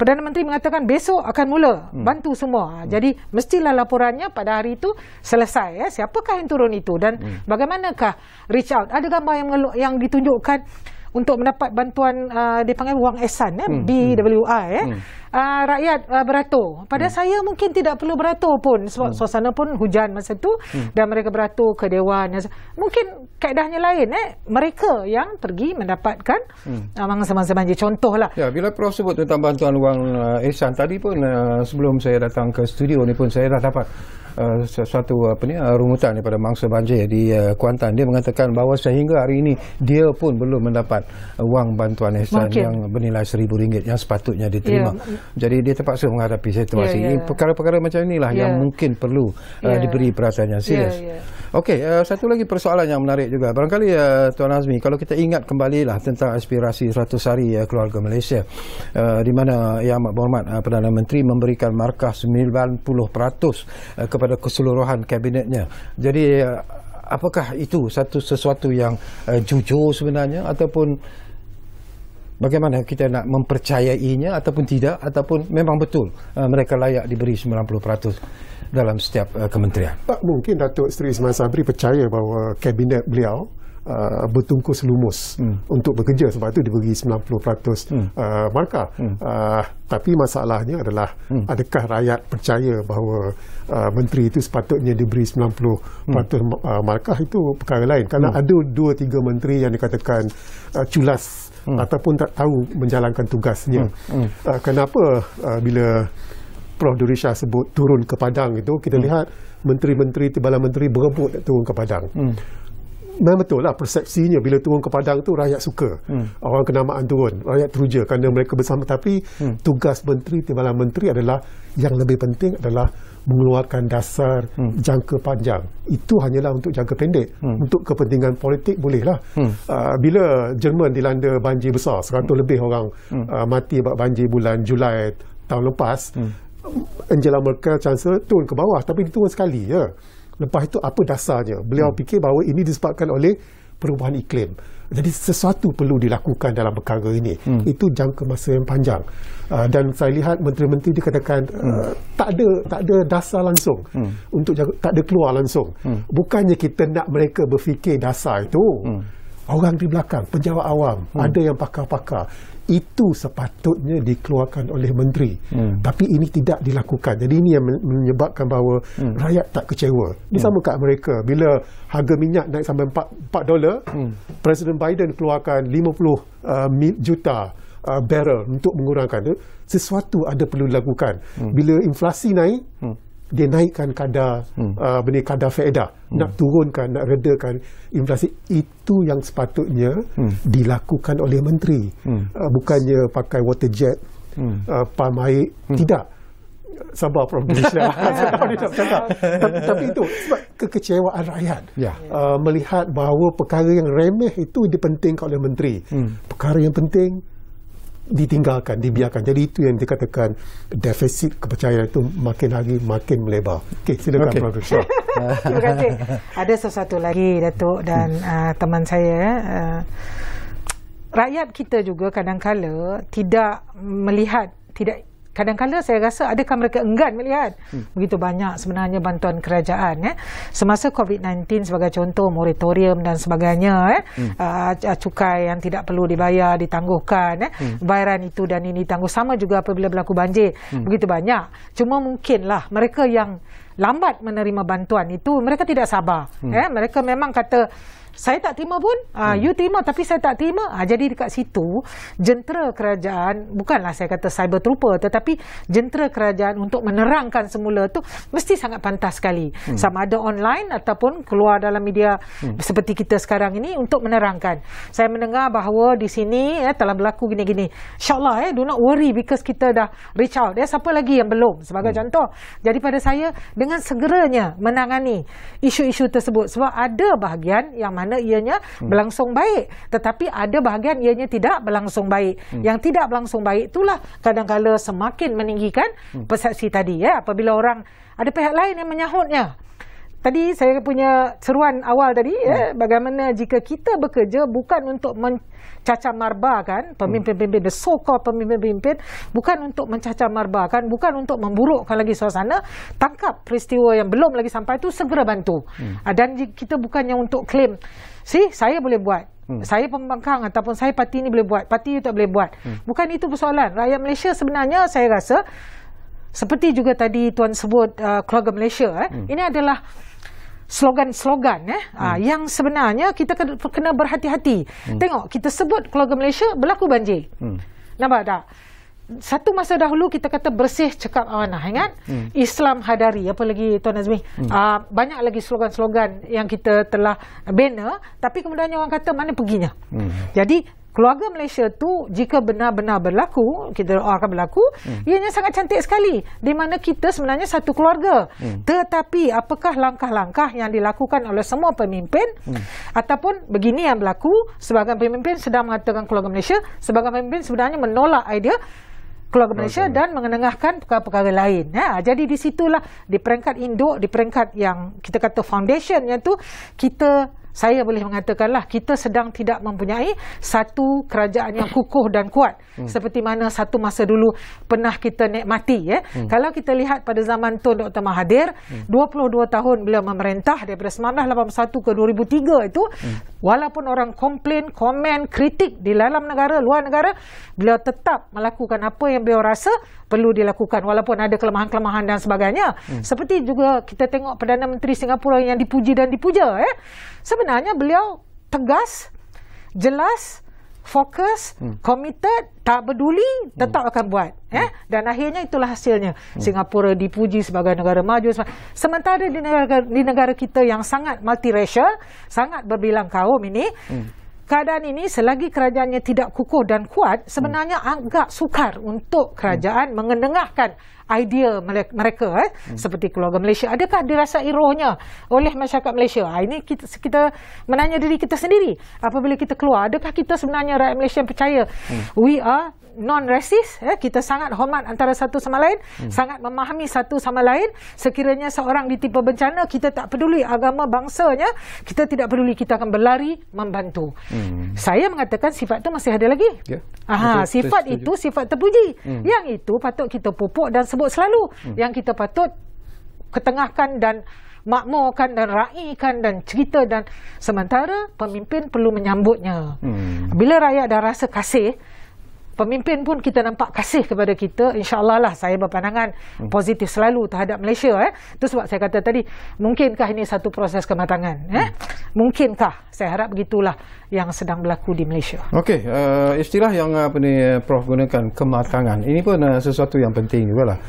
Perdana Menteri mengatakan besok akan mula hmm. bantu semua. Hmm. Jadi mestilah laporannya pada hari itu selesai. Ya. Siapakah yang turun itu dan hmm. bagaimanakah reach out? Ada gambar yang, yang ditunjukkan untuk mendapat bantuan uh, dipanggil wang esan, ya, hmm. hmm. BWI. Ya. Hmm uh, rakyat uh, beratur. Pada hmm. saya mungkin tidak perlu beratur pun sebab hmm. suasana pun hujan masa tu hmm. dan mereka beratur ke dewan. Mungkin kaedahnya lain eh mereka yang pergi mendapatkan hmm. uh, mangsa-mangsa banjir contohlah. Ya bila prof sebut tentang bantuan wang uh, ihsan tadi pun uh, sebelum saya datang ke studio ni pun saya dah dapat Uh, satu apa ni, uh, rumutan daripada mangsa banjir di uh, Kuantan dia mengatakan bahawa sehingga hari ini dia pun belum mendapat uh, wang bantuan ihsan yang bernilai seribu ringgit yang sepatutnya diterima yeah. Jadi dia terpaksa menghadapi situasi yeah, yeah. ini. Ya. Perkara-perkara macam inilah yeah. yang mungkin perlu yeah. uh, ya. diberi perhatian yang serius. Yeah, yeah. Okey, uh, satu lagi persoalan yang menarik juga. Barangkali uh, Tuan Azmi, kalau kita ingat kembali lah tentang aspirasi 100 hari uh, keluarga Malaysia uh, di mana Yang Amat Berhormat uh, Perdana Menteri memberikan markah 90% uh, kepada keseluruhan kabinetnya. Jadi uh, apakah itu satu sesuatu yang uh, jujur sebenarnya ataupun bagaimana kita nak mempercayainya ataupun tidak ataupun memang betul uh, mereka layak diberi 90% dalam setiap uh, kementerian. Tak mungkin Datuk Seri Ismail Sabri percaya bahawa kabinet beliau Uh, bertungkus lumus hmm. untuk bekerja sebab itu diberi 90% hmm. uh, markah hmm. uh, tapi masalahnya adalah hmm. adakah rakyat percaya bahawa uh, menteri itu sepatutnya diberi 90% hmm. uh, markah itu perkara lain kerana hmm. ada dua tiga menteri yang dikatakan uh, culas hmm. ataupun tak tahu menjalankan tugasnya. Hmm. Hmm. Uh, kenapa uh, bila Prof. Durisha sebut turun ke Padang itu, kita hmm. lihat menteri-menteri, timbalan menteri berebut nak turun ke Padang. Hmm. Memang betul lah persepsinya bila turun ke Padang tu rakyat suka. Hmm. Orang kenamaan turun, rakyat teruja kerana mereka bersama. Tapi hmm. tugas menteri, timbalan menteri adalah yang lebih penting adalah mengeluarkan dasar hmm. jangka panjang. Itu hanyalah untuk jangka pendek. Hmm. Untuk kepentingan politik bolehlah. Hmm. Uh, bila Jerman dilanda banjir besar, 100 hmm. lebih orang hmm. uh, mati sebab banjir bulan Julai tahun lepas, hmm. Angela Merkel Chancellor turun ke bawah tapi dia turun sekali. Ya. Lepas itu apa dasarnya? Beliau hmm. fikir bahawa ini disebabkan oleh perubahan iklim. Hmm jadi sesuatu perlu dilakukan dalam perkara ini hmm. itu jangka masa yang panjang uh, dan saya lihat menteri-menteri dikatakan hmm. uh, tak ada tak ada dasar langsung hmm. untuk jangka, tak ada keluar langsung hmm. bukannya kita nak mereka berfikir dasar itu hmm. orang di belakang penjawat awam hmm. ada yang pakar-pakar itu sepatutnya dikeluarkan oleh menteri hmm. tapi ini tidak dilakukan jadi ini yang menyebabkan bahawa hmm. rakyat tak kecewa ini hmm. sama kat mereka bila harga minyak naik sampai 4, 4 dolar hmm. presiden biden keluarkan 50 uh, juta uh, barrel untuk mengurangkan itu sesuatu ada perlu dilakukan hmm. bila inflasi naik hmm dia naikkan kadar hmm. uh, benda kadar faedah hmm. nak turunkan nak redakan inflasi itu yang sepatutnya hmm. dilakukan oleh menteri hmm. uh, bukannya pakai water jet hmm. uh, pam air hmm. tidak sabar Prof. tapi, tapi itu sebab kekecewaan rakyat yeah. uh, melihat bahawa perkara yang remeh itu dipentingkan oleh menteri hmm. perkara yang penting ditinggalkan, dibiarkan. Jadi itu yang dikatakan defisit kepercayaan itu makin lagi makin melebar. Okey, silakan okay. Prof. Shaw. Terima kasih. Ada sesuatu lagi, Datuk dan hmm. uh, teman saya. Uh, rakyat kita juga kadang kala tidak melihat, tidak kadang-kadang saya rasa adakah mereka enggan melihat hmm. begitu banyak sebenarnya bantuan kerajaan ya semasa COVID-19 sebagai contoh moratorium dan sebagainya ya hmm. uh, cukai yang tidak perlu dibayar ditangguhkan ya hmm. bayaran itu dan ini tangguh sama juga apabila berlaku banjir hmm. begitu banyak cuma mungkinlah mereka yang lambat menerima bantuan itu mereka tidak sabar hmm. ya mereka memang kata saya tak terima pun ha, hmm. you terima tapi saya tak terima ha, jadi dekat situ jentera kerajaan bukanlah saya kata cyber trooper tetapi jentera kerajaan untuk menerangkan semula tu mesti sangat pantas sekali hmm. sama ada online ataupun keluar dalam media hmm. seperti kita sekarang ini untuk menerangkan saya mendengar bahawa di sini eh, telah berlaku gini-gini insyaAllah eh, do not worry because kita dah reach out eh, siapa lagi yang belum sebagai hmm. contoh jadi pada saya dengan segeranya menangani isu-isu tersebut sebab ada bahagian yang mana ianya hmm. berlangsung baik tetapi ada bahagian ianya tidak berlangsung baik hmm. yang tidak berlangsung baik itulah kadang-kadang semakin meninggikan hmm. persepsi hmm. tadi ya apabila orang ada pihak lain yang menyahutnya tadi saya punya seruan awal tadi hmm. eh, bagaimana jika kita bekerja bukan untuk mencacah marba kan hmm. pemimpin-pemimpin the so called pemimpin-pemimpin bukan untuk mencacah marba kan bukan untuk memburukkan lagi suasana tangkap peristiwa yang belum lagi sampai itu segera bantu hmm. Ah, dan kita bukannya untuk claim si saya boleh buat Hmm. Saya pembangkang ataupun saya parti ini boleh buat, parti itu tak boleh buat. Hmm. Bukan itu persoalan. Rakyat Malaysia sebenarnya saya rasa seperti juga tadi tuan sebut uh, keluarga Malaysia eh hmm. ini adalah slogan-slogan eh ah, hmm. uh, yang sebenarnya kita kena berhati-hati hmm. tengok kita sebut keluarga Malaysia berlaku banjir hmm. nampak tak satu masa dahulu kita kata bersih cekap awanah ingat hmm. Islam hadari apa lagi Tuan Azmi hmm. uh, banyak lagi slogan-slogan yang kita telah bina tapi kemudiannya orang kata mana perginya hmm. jadi keluarga Malaysia tu jika benar-benar berlaku kita orang akan berlaku hmm. ianya sangat cantik sekali di mana kita sebenarnya satu keluarga hmm. tetapi apakah langkah-langkah yang dilakukan oleh semua pemimpin hmm. ataupun begini yang berlaku sebagai pemimpin sedang mengatakan keluarga Malaysia sebagai pemimpin sebenarnya menolak idea keluarga Malaysia dan mengenengahkan perkara-perkara lain. Ya, jadi di situlah di peringkat induk, di peringkat yang kita kata foundationnya tu kita saya boleh mengatakanlah kita sedang tidak mempunyai satu kerajaan yang kukuh dan kuat hmm. seperti mana satu masa dulu pernah kita nikmati ya. Hmm. Kalau kita lihat pada zaman Tun Dr Mahathir hmm. 22 tahun beliau memerintah daripada 1981 ke 2003 itu hmm. walaupun orang komplain, komen, kritik di dalam negara, luar negara, beliau tetap melakukan apa yang beliau rasa perlu dilakukan walaupun ada kelemahan-kelemahan dan sebagainya. Hmm. Seperti juga kita tengok Perdana Menteri Singapura yang dipuji dan dipuja. Eh. Sebenarnya beliau tegas, jelas, fokus, hmm. committed, tak peduli, tetap hmm. akan buat. Eh. Dan akhirnya itulah hasilnya. Hmm. Singapura dipuji sebagai negara maju. Sementara di negara, di negara kita yang sangat multiracial, sangat berbilang kaum ini, hmm keadaan ini selagi kerajaannya tidak kukuh dan kuat sebenarnya hmm. agak sukar untuk kerajaan hmm. mengendengahkan idea mereka eh, hmm. seperti keluarga Malaysia adakah dirasai rohnya oleh masyarakat Malaysia ha, ini kita, kita menanya diri kita sendiri apabila kita keluar adakah kita sebenarnya rakyat Malaysia yang percaya hmm. we are non-racist, eh, kita sangat hormat antara satu sama lain, hmm. sangat memahami satu sama lain, sekiranya seorang ditimpa bencana, kita tak peduli agama bangsanya, kita tidak peduli, kita akan berlari membantu hmm. saya mengatakan sifat itu masih ada lagi yeah. Aha, betul, sifat betul, itu betul. sifat terpuji hmm. yang itu patut kita pupuk dan sebut sebut selalu hmm. yang kita patut ketengahkan dan makmurkan dan raikan dan cerita dan sementara pemimpin perlu menyambutnya. Hmm. Bila rakyat dah rasa kasih, pemimpin pun kita nampak kasih kepada kita insyaallah lah saya berpandangan hmm. positif selalu terhadap Malaysia eh tu sebab saya kata tadi mungkinkah ini satu proses kematangan eh hmm. mungkinkah saya harap begitulah yang sedang berlaku di Malaysia okey uh, istilah yang apa ni eh, prof gunakan kematangan ini pun uh, sesuatu yang penting juga lah.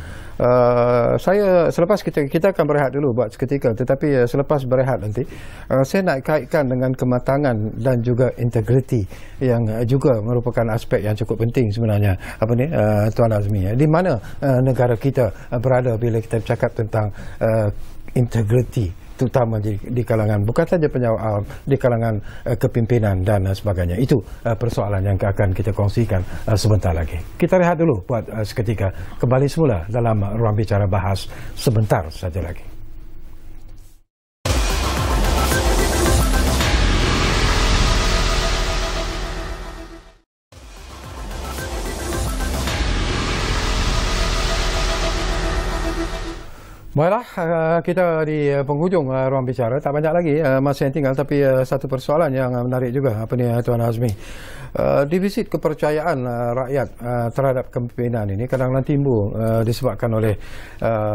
Uh, saya selepas kita kita akan berehat dulu buat seketika tetapi uh, selepas berehat nanti uh, saya nak kaitkan dengan kematangan dan juga integriti yang uh, juga merupakan aspek yang cukup penting sebenarnya apa ni uh, tuan Azmi ya. di mana uh, negara kita uh, berada bila kita bercakap tentang uh, integriti terutama di, di kalangan bukan saja penyewa alam ah, di kalangan uh, kepimpinan dan uh, sebagainya itu uh, persoalan yang akan kita kongsikan uh, sebentar lagi kita rehat dulu buat uh, seketika kembali semula dalam ruang bicara bahas sebentar saja lagi Baiklah, eh, kita di eh, penghujung eh, ruang bicara. Tak banyak lagi masa yang tinggal tapi satu persoalan yang menarik juga apa ni Tuan Azmi. Divisit kepercayaan rakyat terhadap kepimpinan ini kadang-kadang timbul disebabkan oleh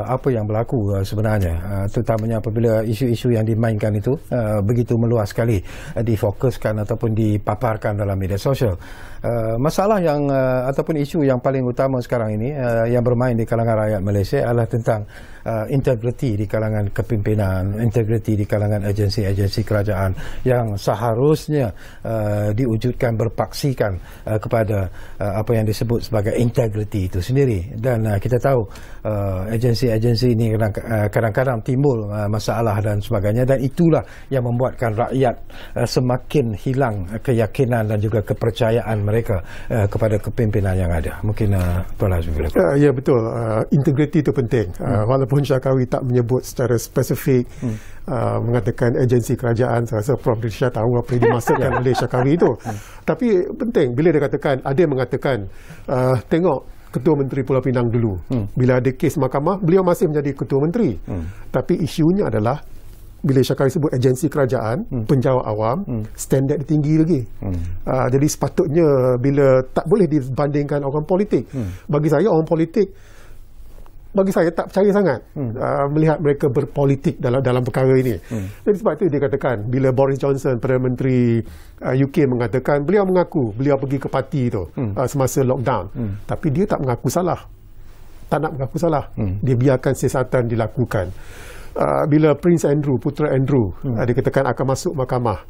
apa yang berlaku sebenarnya. Terutamanya apabila isu-isu yang dimainkan itu begitu meluas sekali difokuskan ataupun dipaparkan dalam media sosial. Eh, masalah yang uh, ataupun isu yang paling utama sekarang ini uh, yang bermain di kalangan rakyat Malaysia adalah tentang uh, integriti di kalangan kepimpinan, integriti di kalangan agensi-agensi kerajaan yang seharusnya uh, diwujudkan berpaksikan uh, kepada uh, apa yang disebut sebagai integriti itu sendiri dan uh, kita tahu uh, agensi-agensi ini kadang, kadang-kadang timbul uh, masalah dan sebagainya dan itulah yang membuatkan rakyat uh, semakin hilang keyakinan dan juga kepercayaan mereka uh, kepada kepimpinan yang ada. Mungkin uh, Tuan Azmi boleh. Uh, ya betul. Uh, integriti itu penting. Uh, hmm. Walaupun Syakawi tak menyebut secara spesifik hmm. uh, mengatakan agensi kerajaan, saya rasa Prof. Syah tahu apa yang dimaksudkan oleh Syakawi itu. Hmm. Tapi penting bila dia katakan, ada yang mengatakan, uh, tengok Ketua Menteri Pulau Pinang dulu. Hmm. Bila ada kes mahkamah, beliau masih menjadi Ketua Menteri. Hmm. Tapi isunya adalah bila Syakari sebut agensi kerajaan, hmm. penjawat awam, hmm. standard tinggi lagi. Hmm. Uh, jadi sepatutnya bila tak boleh dibandingkan orang politik. Hmm. Bagi saya orang politik bagi saya tak percaya sangat hmm. uh, melihat mereka berpolitik dalam dalam perkara ini. Hmm. Jadi sebab itu dia katakan bila Boris Johnson Perdana Menteri ah, UK mengatakan beliau mengaku beliau pergi ke parti itu hmm. uh, semasa lockdown hmm. tapi dia tak mengaku salah. Tak nak mengaku salah. Hmm. Dia biarkan siasatan dilakukan uh, bila Prince Andrew, putera Andrew, hmm. uh, dikatakan akan masuk mahkamah,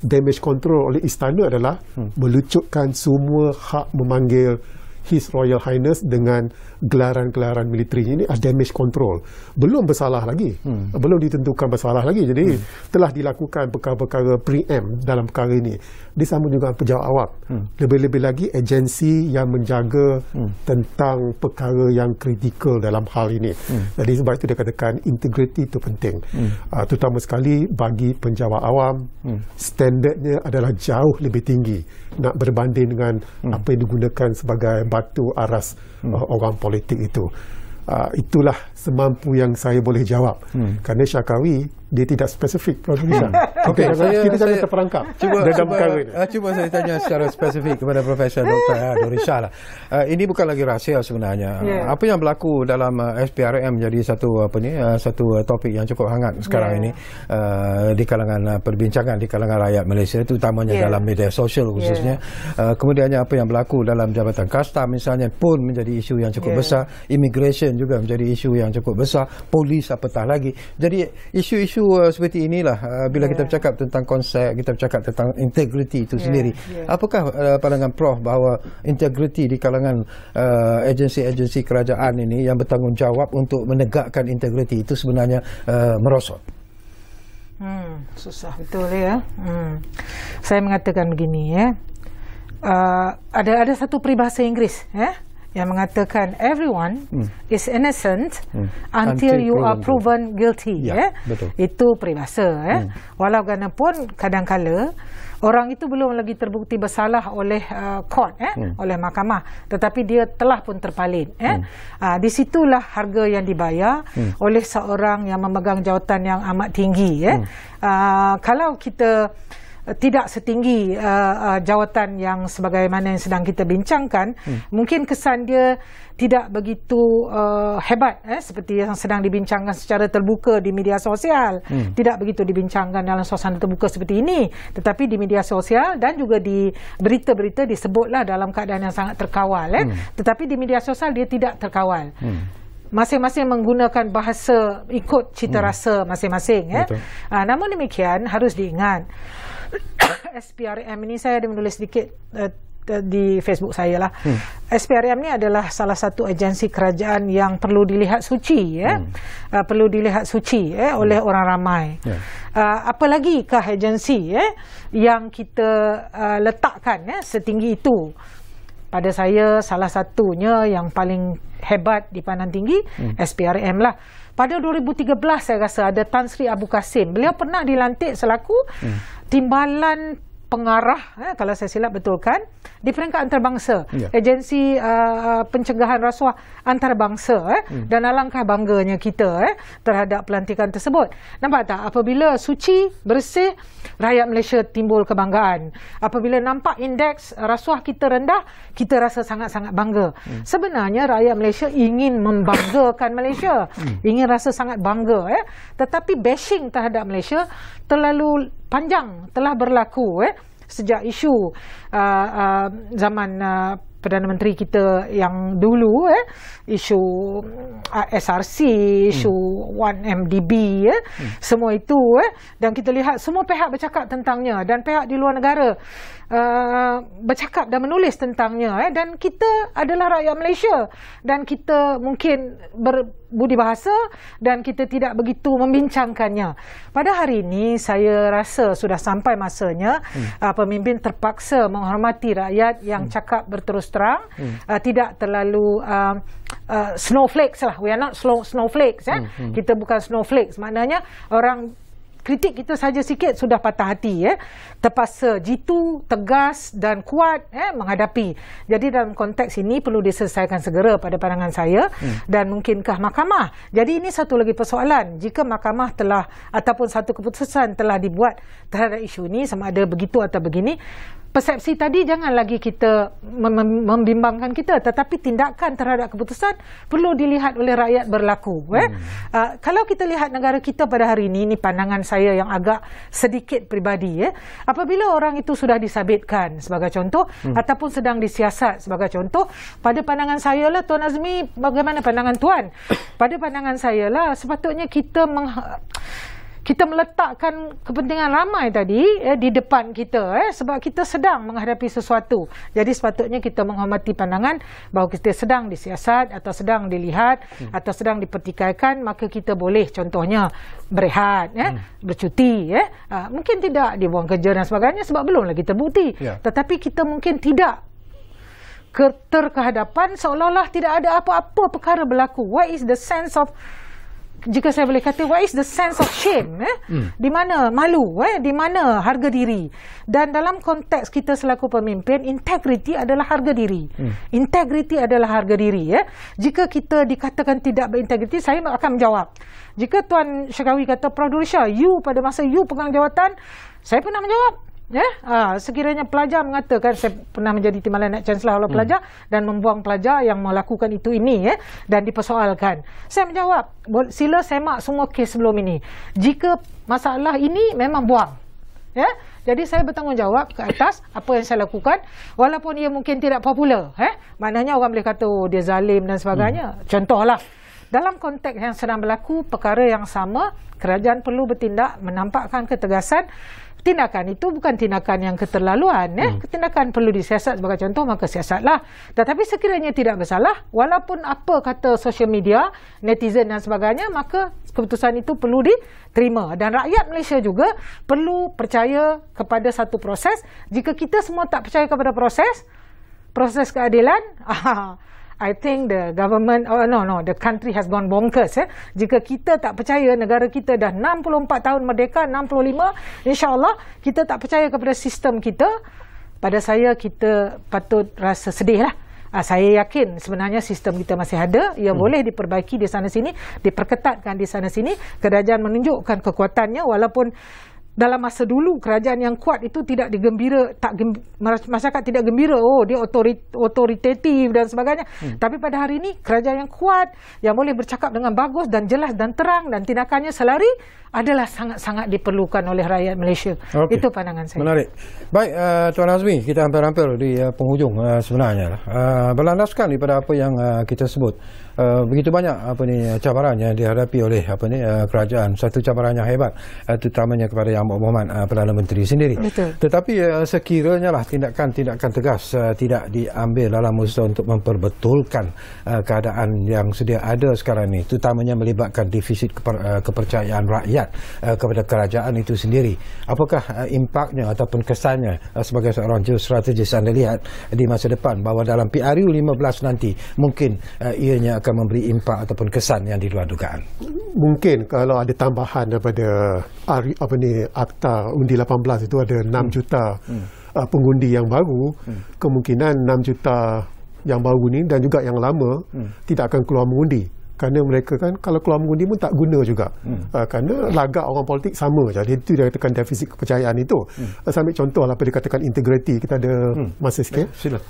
damage control oleh istana adalah hmm. melucutkan semua hak memanggil His Royal Highness dengan gelaran-gelaran militeri ini uh, damage control belum bersalah lagi hmm. belum ditentukan bersalah lagi jadi hmm. telah dilakukan perkara-perkara pre dalam perkara ini sama juga pejabat awam hmm. lebih-lebih lagi agensi yang menjaga hmm. tentang perkara yang kritikal dalam hal ini hmm. jadi sebab itu dikatakan integriti itu penting hmm. uh, terutama sekali bagi penjawat awam hmm. standardnya adalah jauh lebih tinggi nak berbanding dengan hmm. apa yang digunakan sebagai batu aras uh, orang politik itu. Uh, itulah semampu yang saya boleh jawab. Hmm. Kerana Syakawi dia tidak spesifik Prof. Izan. Okey, saya kita jangan terperangkap. Cuba dalam perkara ini. Uh, cuba saya tanya secara spesifik kepada profesor Dr. Ah, Dorisha lah. Uh, ini bukan lagi rahsia sebenarnya. Yeah. Apa yang berlaku dalam uh, SPRM jadi satu apa ni? Uh, satu uh, topik yang cukup hangat sekarang yeah. ini uh, di kalangan uh, perbincangan di kalangan rakyat Malaysia terutamanya yeah. dalam media sosial khususnya. Yeah. Ya. Uh, kemudiannya apa yang berlaku dalam jabatan kasta misalnya pun menjadi isu yang cukup yeah. besar. Immigration juga menjadi isu yang cukup besar. Polis apatah lagi. Jadi isu-isu uh, seperti inilah uh, bila yeah. kita bercakap tentang konsep kita bercakap tentang integriti itu yeah. sendiri yeah. apakah uh, pandangan prof bahawa integriti di kalangan uh, agensi-agensi kerajaan ini yang bertanggungjawab untuk menegakkan integriti itu sebenarnya uh, merosot hmm susah betul ya hmm saya mengatakan begini ya uh, ada ada satu peribahasa Inggeris ya yang mengatakan everyone hmm. is innocent hmm. until, until you are proven guilty, guilty. ya yeah, ya. yeah. itu peribahasa ya eh. hmm. walau bagaimanapun kadang kala orang itu belum lagi terbukti bersalah oleh uh, court eh hmm. oleh mahkamah tetapi dia telah pun terpalin. eh hmm. uh, di situlah harga yang dibayar hmm. oleh seorang yang memegang jawatan yang amat tinggi eh. hmm. uh, kalau kita tidak setinggi uh, uh, jawatan yang sebagaimana yang sedang kita bincangkan hmm. mungkin kesan dia tidak begitu uh, hebat eh seperti yang sedang dibincangkan secara terbuka di media sosial hmm. tidak begitu dibincangkan dalam suasana terbuka seperti ini tetapi di media sosial dan juga di berita-berita disebutlah dalam keadaan yang sangat terkawal eh hmm. tetapi di media sosial dia tidak terkawal hmm masing-masing menggunakan bahasa ikut cita hmm. rasa masing-masing hmm. eh. Uh, namun demikian harus diingat SPRM ini saya ada menulis sedikit uh, di Facebook saya lah. Hmm. SPRM ini adalah salah satu agensi kerajaan yang perlu dilihat suci ya. Hmm. Uh, perlu dilihat suci ya eh, oleh orang ramai. Yeah. Ya. Uh, apalagi ke agensi ya eh, yang kita uh, letakkan ya eh, setinggi itu. Pada saya salah satunya yang paling hebat di pandang tinggi hmm. SPRM lah pada 2013 saya rasa ada Tan Sri Abu Kasim beliau pernah dilantik selaku hmm. timbalan pengarah eh, kalau saya silap betulkan di peringkat antarabangsa yeah. agensi uh, uh, pencegahan rasuah antarabangsa eh, mm. dan alangkah bangganya kita eh, terhadap pelantikan tersebut nampak tak apabila suci bersih rakyat Malaysia timbul kebanggaan apabila nampak indeks rasuah kita rendah kita rasa sangat-sangat bangga mm. sebenarnya rakyat Malaysia ingin membanggakan Malaysia mm. ingin rasa sangat bangga eh. tetapi bashing terhadap Malaysia terlalu panjang telah berlaku eh, sejak isu uh, uh, zaman uh, Perdana Menteri kita yang dulu eh, isu uh, SRC, hmm. isu hmm. 1MDB eh, hmm. semua itu eh, dan kita lihat semua pihak bercakap tentangnya dan pihak di luar negara uh, bercakap dan menulis tentangnya eh dan kita adalah rakyat Malaysia dan kita mungkin berbudi bahasa dan kita tidak begitu membincangkannya. Pada hari ini saya rasa sudah sampai masanya hmm. uh, pemimpin terpaksa menghormati rakyat yang hmm. cakap berterus terang hmm. uh, tidak terlalu uh, Uh, snowflakes lah, we are not snowflakes eh? hmm, hmm. kita bukan snowflakes, maknanya orang kritik kita saja sikit sudah patah hati ya. Eh? Terpaksa jitu, tegas dan kuat eh menghadapi. Jadi dalam konteks ini perlu diselesaikan segera pada pandangan saya hmm. dan mungkinkah mahkamah. Jadi ini satu lagi persoalan. Jika mahkamah telah ataupun satu keputusan telah dibuat terhadap isu ini sama ada begitu atau begini persepsi tadi jangan lagi kita membimbangkan kita tetapi tindakan terhadap keputusan perlu dilihat oleh rakyat berlaku eh uh, kalau kita lihat negara kita pada hari ini ini pandangan saya yang agak sedikit peribadi eh apabila orang itu sudah disabitkan sebagai contoh hmm. ataupun sedang disiasat sebagai contoh pada pandangan saya lah tuan Azmi bagaimana pandangan tuan pada pandangan saya lah sepatutnya kita meng kita meletakkan kepentingan ramai tadi eh, di depan kita eh, sebab kita sedang menghadapi sesuatu. Jadi sepatutnya kita menghormati pandangan bahawa kita sedang disiasat atau sedang dilihat hmm. atau sedang dipertikaikan maka kita boleh contohnya berehat, eh, hmm. bercuti. Eh. Uh, mungkin tidak dibuang kerja dan sebagainya sebab belum lagi terbukti. Yeah. Tetapi kita mungkin tidak keterkehadapan seolah-olah tidak ada apa-apa perkara berlaku. What is the sense of jika saya boleh kata what is the sense of shame eh hmm. di mana malu eh di mana harga diri dan dalam konteks kita selaku pemimpin integriti adalah harga diri hmm. integrity adalah harga diri eh jika kita dikatakan tidak berintegriti saya akan menjawab jika tuan syekawi kata produsya you pada masa you pegang jawatan saya pun pernah menjawab Yeah? Ah, sekiranya pelajar mengatakan saya pernah menjadi timbalan net chancellor oleh hmm. pelajar dan membuang pelajar yang melakukan itu ini ya dan dipersoalkan. Saya menjawab, sila semak semua kes sebelum ini. Jika masalah ini memang buang. Ya? Jadi saya bertanggungjawab ke atas apa yang saya lakukan walaupun ia mungkin tidak popular. Eh? Maknanya orang boleh kata oh, dia zalim dan sebagainya. Hmm. Contohlah, dalam konteks yang sedang berlaku, perkara yang sama, kerajaan perlu bertindak menampakkan ketegasan tindakan itu bukan tindakan yang keterlaluan ya hmm. tindakan perlu disiasat sebagai contoh maka siasatlah tetapi sekiranya tidak bersalah walaupun apa kata social media netizen dan sebagainya maka keputusan itu perlu diterima dan rakyat Malaysia juga perlu percaya kepada satu proses jika kita semua tak percaya kepada proses proses keadilan I think the government, oh no no, the country has gone bonkers. Eh? Jika kita tak percaya negara kita dah 64 tahun merdeka, 65, insyaAllah kita tak percaya kepada sistem kita, pada saya kita patut rasa sedih lah. Ha, saya yakin sebenarnya sistem kita masih ada, ia hmm. boleh diperbaiki di sana sini, diperketatkan di sana sini, kerajaan menunjukkan kekuatannya walaupun dalam masa dulu kerajaan yang kuat itu tidak digembira tak gembira, masyarakat tidak gembira oh dia otoritatif dan sebagainya hmm. tapi pada hari ini kerajaan yang kuat yang boleh bercakap dengan bagus dan jelas dan terang dan tindakannya selari adalah sangat-sangat diperlukan oleh rakyat Malaysia. Okay. Itu pandangan saya. Menarik. Baik, uh, Tuan Azmi, kita hampir-hampir di uh, penghujung uh, sebenarnya. Uh, berlandaskan daripada apa yang uh, kita sebut, uh, begitu banyak apa ni cabaran yang dihadapi oleh apa ni uh, kerajaan. Satu cabaran yang hebat, uh, terutamanya kepada Yang Muhammad uh, Perdana Menteri sendiri. Betul. Tetapi uh, sekiranya lah tindakan-tindakan tegas uh, tidak diambil dalam usaha untuk memperbetulkan uh, keadaan yang sedia ada sekarang ini, terutamanya melibatkan defisit keper, uh, kepercayaan rakyat berat uh, eh, kepada kerajaan itu sendiri. Apakah uh, impaknya ataupun kesannya uh, sebagai seorang geostrategis anda lihat di masa depan bahawa dalam PRU 15 nanti mungkin uh, ianya akan memberi impak ataupun kesan yang di luar dugaan? Mungkin kalau ada tambahan daripada ARI, apa ni, Akta Undi 18 itu ada 6 hmm. juta hmm. Uh, pengundi yang baru, hmm. kemungkinan 6 juta yang baru ni dan juga yang lama hmm. tidak akan keluar mengundi. Hmm kerana mereka kan kalau keluar mengundi pun tak guna juga hmm. uh, kerana lagak orang politik sama jadi itu dia katakan defisit kepercayaan itu hmm. uh, ah, saya ambil contoh apa dia katakan integriti kita ada hmm. masa sikit eh, sila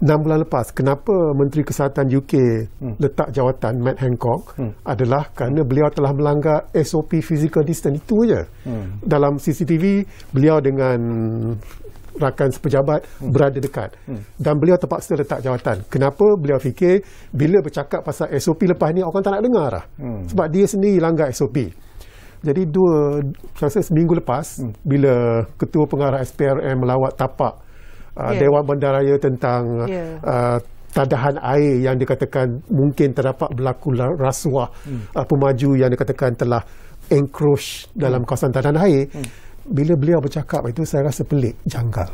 6 bulan lepas, kenapa Menteri Kesihatan UK hmm. letak jawatan Matt Hancock hmm. adalah kerana beliau telah melanggar SOP physical distance itu saja. Hmm. Dalam CCTV, beliau dengan rakan sepejabat hmm. berada dekat hmm. dan beliau terpaksa letak jawatan kenapa beliau fikir bila bercakap pasal SOP lepas ni orang tak nak dengar lah hmm. sebab dia sendiri langgar SOP jadi dua saya rasa seminggu lepas hmm. bila ketua pengarah SPRM melawat tapak yeah. Uh, ya. Dewan Bandaraya tentang yeah. Uh, ya. uh, tadahan air yang dikatakan mungkin terdapat berlaku rasuah hmm. uh, pemaju yang dikatakan telah encroach dalam hmm. kawasan tadahan air hmm bila beliau bercakap itu saya rasa pelik janggal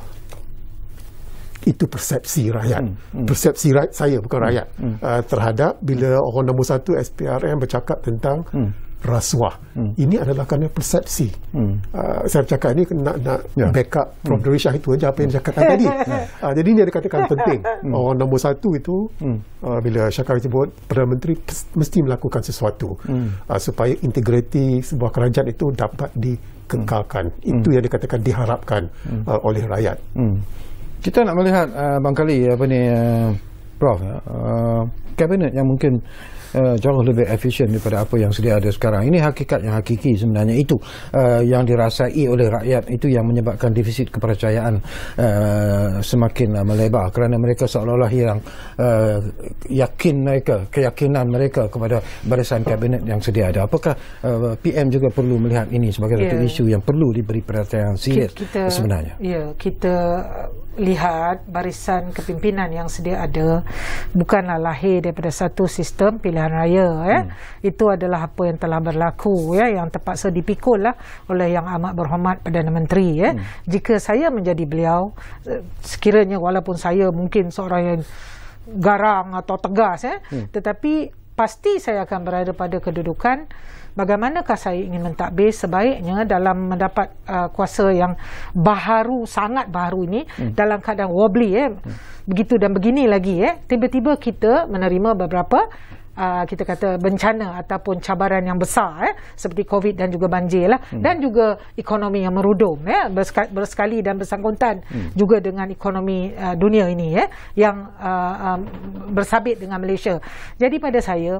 itu persepsi rakyat hmm, hmm. persepsi rakyat saya bukan rakyat hmm, hmm. Uh, terhadap bila orang nombor satu SPRM bercakap tentang hmm rasuah. Hmm. Ini adalah kerana persepsi. Hmm. Uh, saya cakap ini nak nak yeah. backup from hmm. Rishah itu aja apa yang cakapkan tadi. Yeah. Ya. Uh, jadi ini ada katakan penting. Hmm. Orang oh, nombor satu itu hmm. uh, bila Syakar sebut Perdana Menteri mesti melakukan sesuatu hmm. uh, supaya integriti sebuah kerajaan itu dapat dikekalkan. Hmm. Itu hmm. yang dikatakan diharapkan hmm. uh, oleh rakyat. Hmm. Kita nak melihat uh, Bang Kali apa ni uh, Prof uh, kabinet yang mungkin uh, jauh lebih efisien daripada apa yang sedia ada sekarang. Ini hakikat yang hakiki sebenarnya itu uh, yang dirasai oleh rakyat itu yang menyebabkan defisit kepercayaan uh, semakin uh, melebar kerana mereka seolah-olah hilang uh, yakin mereka, keyakinan mereka kepada barisan kabinet yang sedia ada. Apakah uh, PM juga perlu melihat ini sebagai yeah. satu ya. isu yang perlu diberi perhatian serius sebenarnya? Ya, yeah, kita lihat barisan kepimpinan yang sedia ada bukanlah lahir daripada satu sistem pilihan pilihan raya ya. Hmm. Itu adalah apa yang telah berlaku ya yang terpaksa dipikul lah oleh yang amat berhormat Perdana Menteri ya. Hmm. Jika saya menjadi beliau sekiranya walaupun saya mungkin seorang yang garang atau tegas ya, hmm. tetapi pasti saya akan berada pada kedudukan bagaimanakah saya ingin mentadbir sebaiknya dalam mendapat uh, kuasa yang baharu sangat baharu ini hmm. dalam keadaan wobbly ya. Hmm. Begitu dan begini lagi ya. Tiba-tiba kita menerima beberapa uh, kita kata bencana ataupun cabaran yang besar eh, seperti COVID dan juga banjir lah, hmm. dan juga ekonomi yang merudum eh, bersekali, bersekali dan bersangkutan hmm. juga dengan ekonomi uh, dunia ini eh, yang uh, uh, bersabit dengan Malaysia. Jadi pada saya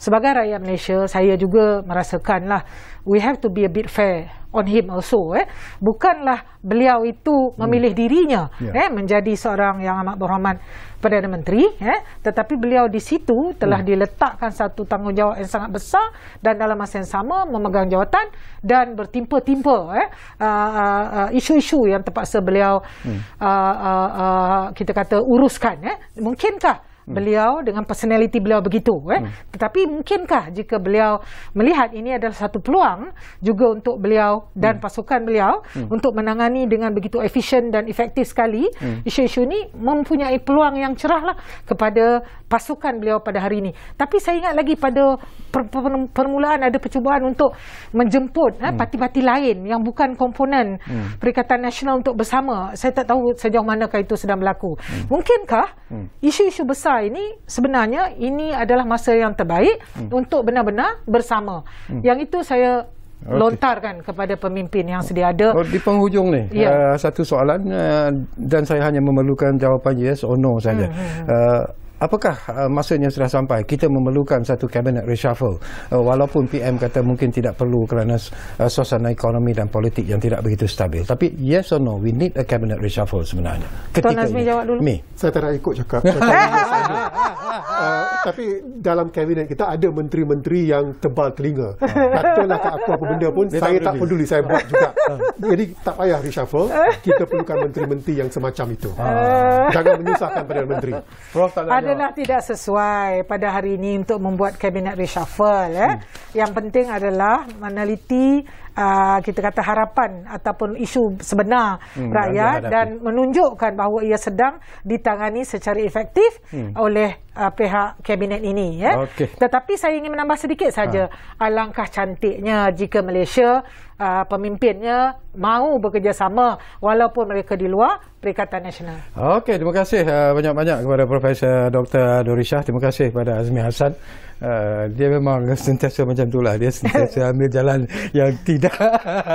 sebagai rakyat Malaysia saya juga merasakan lah we have to be a bit fair on him also eh bukanlah beliau itu hmm. memilih hmm. dirinya yeah. eh menjadi seorang yang amat berhormat Perdana Menteri eh tetapi beliau di situ telah hmm. diletakkan satu tanggungjawab yang sangat besar dan dalam masa yang sama memegang jawatan dan bertimpa-timpa eh ah, ah, ah, isu-isu uh, uh, uh, yang terpaksa beliau hmm. uh, uh, uh, kita kata uruskan eh mungkinkah hmm. beliau dengan personaliti beliau begitu eh hmm. tetapi mungkinkah jika beliau melihat ini adalah satu peluang juga untuk beliau dan hmm. pasukan beliau hmm. untuk menangani dengan begitu efisien dan efektif sekali hmm. isu-isu ini mempunyai peluang yang cerahlah kepada pasukan beliau pada hari ini tapi saya ingat lagi pada per- per- per- permulaan ada percubaan untuk menjemput eh, hmm. eh, parti-parti lain yang bukan komponen hmm. Perikatan Nasional untuk bersama saya tak tahu sejauh manakah itu sedang berlaku hmm. mungkinkah hmm. isu-isu besar Sarah ini sebenarnya ini adalah masa yang terbaik hmm. untuk benar-benar bersama. Hmm. Yang itu saya okay. lontarkan kepada pemimpin yang sedia ada. Oh, di penghujung ni, yeah. uh, satu soalan uh, dan saya hanya memerlukan jawapan yes or no saja. Hmm. hmm, hmm. Uh, apakah uh, masanya sudah sampai kita memerlukan satu kabinet reshuffle uh, walaupun PM kata mungkin tidak perlu kerana uh, suasana ekonomi dan politik yang tidak begitu stabil tapi yes or no we need a cabinet reshuffle sebenarnya ketika Tuan Nazmi jawab dulu Me. saya tak nak ikut cakap uh, tapi dalam kabinet kita ada menteri-menteri yang tebal telinga katalah ke apa-apa benda pun Dia saya tak peduli saya buat juga ah. jadi tak payah reshuffle kita perlukan menteri-menteri yang semacam itu ah. jangan menyusahkan Perdana Menteri Prof tak nak adalah tidak sesuai pada hari ini untuk membuat kabinet reshuffle eh. Hmm. Yang penting adalah meneliti uh, kita kata harapan ataupun isu sebenar hmm, rakyat dan menunjukkan bahawa ia sedang ditangani secara efektif hmm. oleh uh, pihak kabinet ini eh. okay. Tetapi saya ingin menambah sedikit saja ha. alangkah cantiknya jika Malaysia uh, pemimpinnya mau bekerjasama walaupun mereka di luar Perikatan Nasional. Okey, terima kasih ah, banyak-banyak uh, kepada Profesor Dr. Dorishah. Terima kasih kepada Azmi Hasan. Uh, ah, dia memang sentiasa macam itulah. Dia sentiasa ambil jalan yang tidak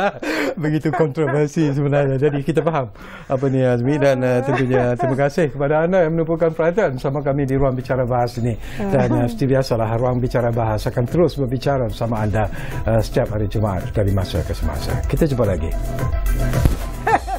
begitu kontroversi sebenarnya. Jadi kita faham apa ni Azmi dan uh, tentunya terima kasih kepada anda yang menumpukan perhatian sama kami di Ruang Bicara Bahas ini. Dan uh, seperti biasalah Ruang Bicara Bahas akan terus berbicara sama anda uh, setiap hari Jumaat dari masa semasa. Kita jumpa lagi.